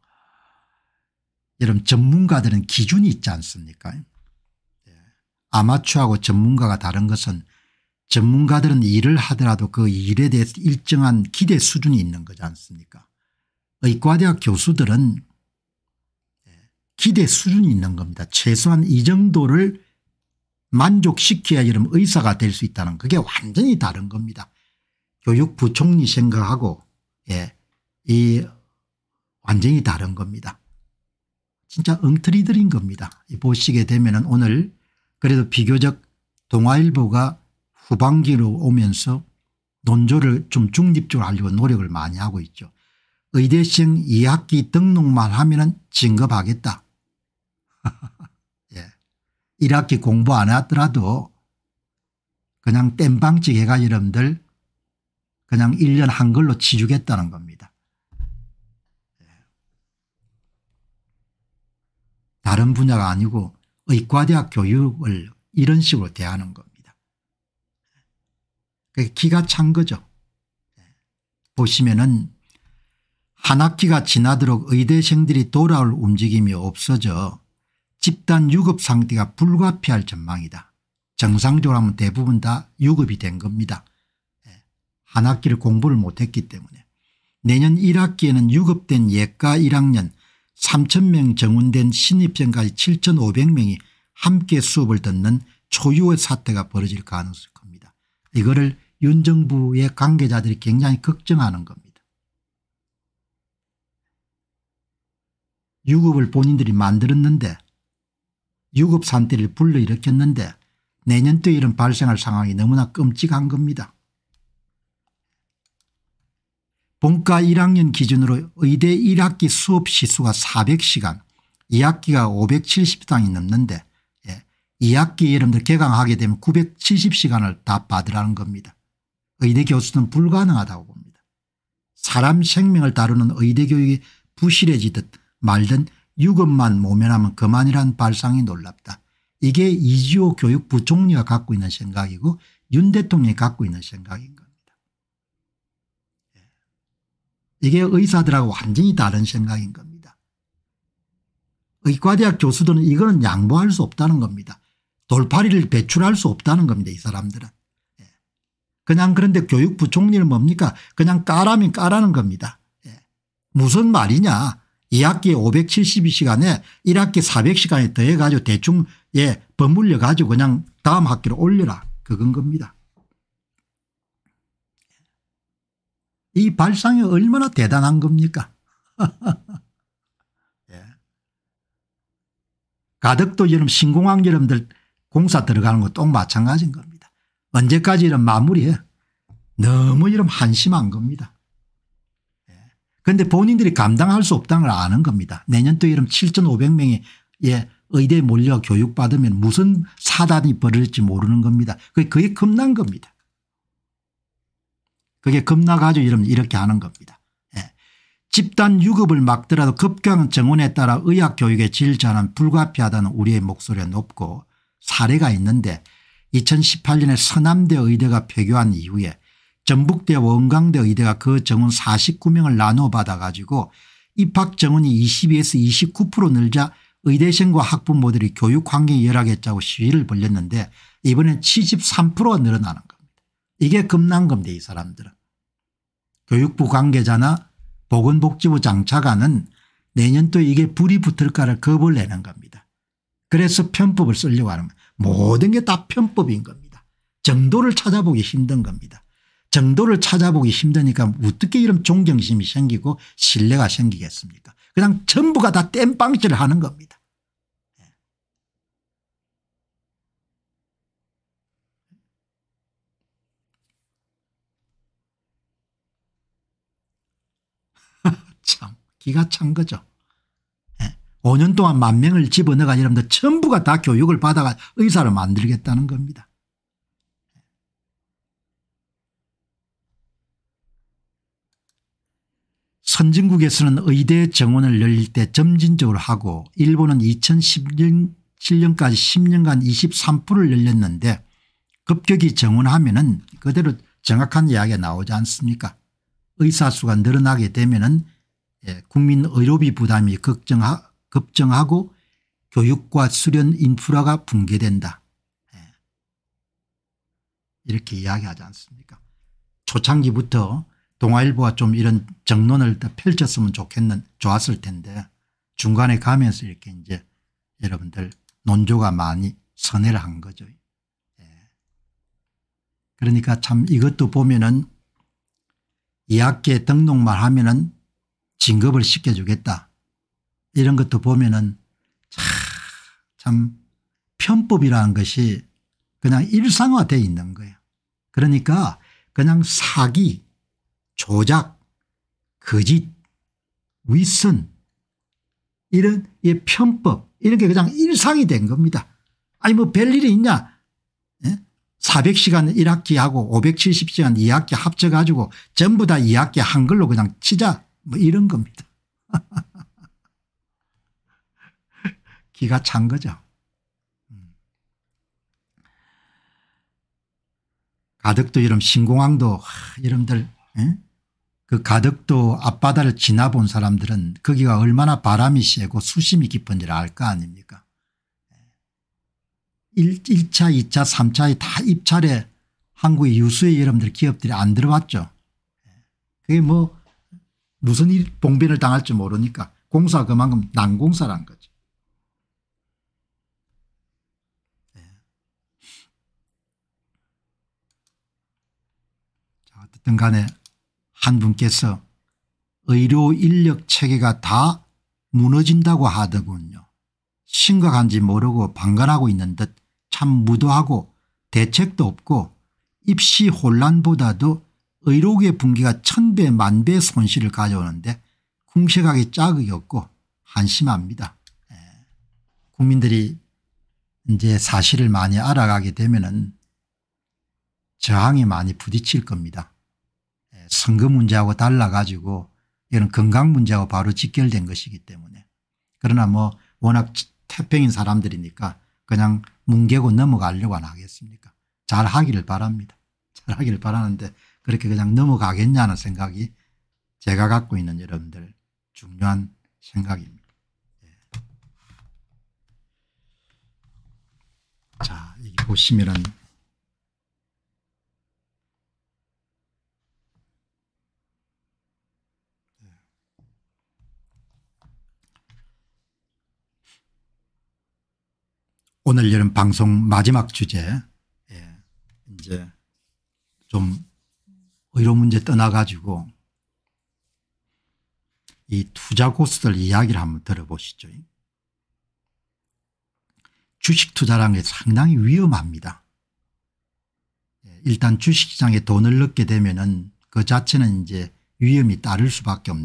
여러분 전문가들은 기준이 있지 않습니까? 아마추어하고 전문가가 다른 것은 전문가들은 일을 하더라도 그 일에 대해서 일정한 기대 수준이 있는 거지 않습니까 의과대학 교수들은 예, 기대 수준이 있는 겁니다. 최소한 이 정도를 만족시켜야 이런 의사가 될 수 있다는 그게 완전히 다른 겁니다. 교육부총리 생각하고 예, 이 완전히 다른 겁니다. 진짜 엉터리들인 겁니다. 보시게 되면 오늘 그래도 비교적 동아일보가 후반기로 오면서 논조를 좀 중립적으로 하려고 노력을 많이 하고 있죠. 의대생 2학기 등록만 하면 은 진급하겠다. 예. 1학기 공부 안 하더라도 그냥 땜방찍 해가 여러분들 그냥 1년 한글로 치주겠다는 겁니다. 예. 다른 분야가 아니고 의과대학 교육을 이런 식으로 대하는 겁니다. 기가 찬 거죠. 예. 보시면은 한 학기가 지나도록 의대생들이 돌아올 움직임이 없어져 집단 유급 상태가 불가피할 전망이다. 정상적으로 하면 대부분 다 유급이 된 겁니다. 예. 한 학기를 공부를 못했기 때문에. 내년 1학기에는 유급된 예과 1학년 3천명 정원된 신입생까지 7,500명이 함께 수업을 듣는 초유의 사태가 벌어질 가능성이 큽니다. 이거를 윤 정부의 관계자들이 굉장히 걱정하는 겁니다. 유급을 본인들이 만들었는데 유급 산태를 불러일으켰는데 내년도에 이런 발생할 상황이 너무나 끔찍한 겁니다. 본과 1학년 기준으로 의대 1학기 수업 시수가 400시간 2학기가 570시간이 넘는데 예. 2학기 여러분들 개강하게 되면 970시간을 다 받으라는 겁니다. 의대 교수는 불가능하다고 봅니다. 사람 생명을 다루는 의대 교육이 부실해지듯 말든 유급만 모면하면 그만이란 발상이 놀랍다. 이게 이지호 교육부 총리가 갖고 있는 생각이고 윤 대통령이 갖고 있는 생각인 가 이게 의사들하고 완전히 다른 생각인 겁니다. 의과대학 교수들은 이거는 양보할 수 없다는 겁니다. 돌파리를 배출할 수 없다는 겁니다. 이 사람들은. 예. 그냥 그런데 교육부 총리는 뭡니까 그냥 까라면 까라는 겁니다. 예. 무슨 말이냐 2학기에 572시간에 1학기 400시간에 더해가지고 대충 예, 버물려 가지고 그냥 다음 학기로 올려라 그건 겁니다. 이 발상이 얼마나 대단한 겁니까? 예. 가덕도 여름 신공항 여러분들 공사 들어가는 것도 마찬가지인 겁니다. 언제까지 이런 마무리해 너무 이런 한심한 겁니다. 예. 그런데 본인들이 감당할 수 없다는 걸 아는 겁니다. 내년 도 이런 7,500명이 예, 의대에 몰려 교육받으면 무슨 사단이 벌어질지 모르는 겁니다. 그게 그게 겁난 겁니다. 그게 겁나가지고 이러면 이렇게 하는 겁니다. 예. 집단 유급을 막더라도 급격 정원에 따라 의학 교육의 질 전환 불가피하다는 우리의 목소리가 높고 사례가 있는데 2018년에 서남대 의대가 폐교한 이후에 전북대 원광대 의대가 그 정원 49명을 나눠 받아 가지고 입학 정원이 22에서 29% 늘자 의대생과 학부모들이 교육 환경 열악했다고 시위를 벌였는데 이번엔 73%가 늘어나는 거예요. 이게 겁난 겁니다. 이 사람들은. 교육부 관계자나 보건복지부 장차관은 내년 또 이게 불이 붙을까를 겁을 내는 겁니다. 그래서 편법을 쓰려고 하는 겁니다. 모든 게 다 편법인 겁니다. 정도를 찾아보기 힘든 겁니다. 정도를 찾아보기 힘드니까 어떻게 이런 존경심이 생기고 신뢰가 생기겠습니까 그냥 전부가 다 땜빵질을 하는 겁니다. 기가 찬 거죠. 5년 예? 동안 만 명을 집어넣어가 여러분들 뭐 전부가 다 교육을 받아가 의사를 만들겠다는 겁니다. 선진국에서는 의대 정원을 열릴 때 점진적으로 하고 일본은 2017년까지 10년간 23%를 열렸는데 급격히 정원하면 은 그대로 정확한 이야기가 나오지 않습니까 의사 수가 늘어나게 되면 은 예, 국민 의료비 부담이 급증하, 고 교육과 수련 인프라가 붕괴된다. 예. 이렇게 이야기하지 않습니까 초창기부터 동아일보가 좀 이런 정론을 펼쳤으면 좋겠는 좋았을 텐데 중간에 가면서 이렇게 이제 여러분들 논조가 많이 선회를 한 거죠. 예. 그러니까 참 이것도 보면은 이학기에 등록만 하면은 진급을 시켜주겠다 이런 것도 보면은 참 편법이라는 것이 그냥 일상화되어 있는 거예요. 그러니까 그냥 사기 조작 거짓 위선 이런 이 편법 이런 게 그냥 일상이 된 겁니다. 아니 뭐 별일이 있냐 400시간 예? 1학기하고 570시간 2학기 합쳐가지고 전부 다 2학기 한글로 그냥 치자 뭐 이런 겁니다. 기가 찬 거죠. 음. 가덕도 이름 신공항도 이름들 예? 그 가덕도 앞바다를 지나본 사람들은 거기가 얼마나 바람이 세고 수심이 깊은지를 알 거 아닙니까 1, 1차 2차 3차에 다 입찰에 한국의 유수의 이름들 기업들이 안 들어왔죠. 그게 뭐 무슨 일 봉변을 당할지 모르니까 공사 그만큼 난공사란 거죠. 자, 어쨌든 간에 한 분께서 의료 인력 체계가 다 무너진다고 하더군요. 심각한지 모르고 방관하고 있는 듯 참 무도하고 대책도 없고 입시 혼란보다도 의료계분괴가 천배 만배 손실을 가져오는데 궁색하게 짝이 없고 한심합니다. 예. 국민들이 이제 사실을 많이 알아가게 되면 은 저항이 많이 부딪힐 겁니다. 예. 선거 문제하고 달라가지고 이런 건강 문제하고 바로 직결된 것이기 때문에 그러나 뭐 워낙 태평인 사람들이니까 그냥 뭉개고 넘어가려고 안 하겠습니까 잘 하기를 바랍니다. 잘 하기를 바라는데 그렇게 그냥 넘어가겠냐는 생각이 제가 갖고 있는 여러분들 중요한 생각입니다. 예. 자, 여기 보시면은 오늘 이런 방송 마지막 주제 예. 이제 좀 의료 뭐 문제 떠나가지고 이 투자 고수들 이야기를 한번 들어보시죠. 주식 투자라는 게 상당히 위험합니다. 예, 일단 주식시장에 돈을 넣게 되면 그 자체는 이제 위험이 따를 수밖에 없는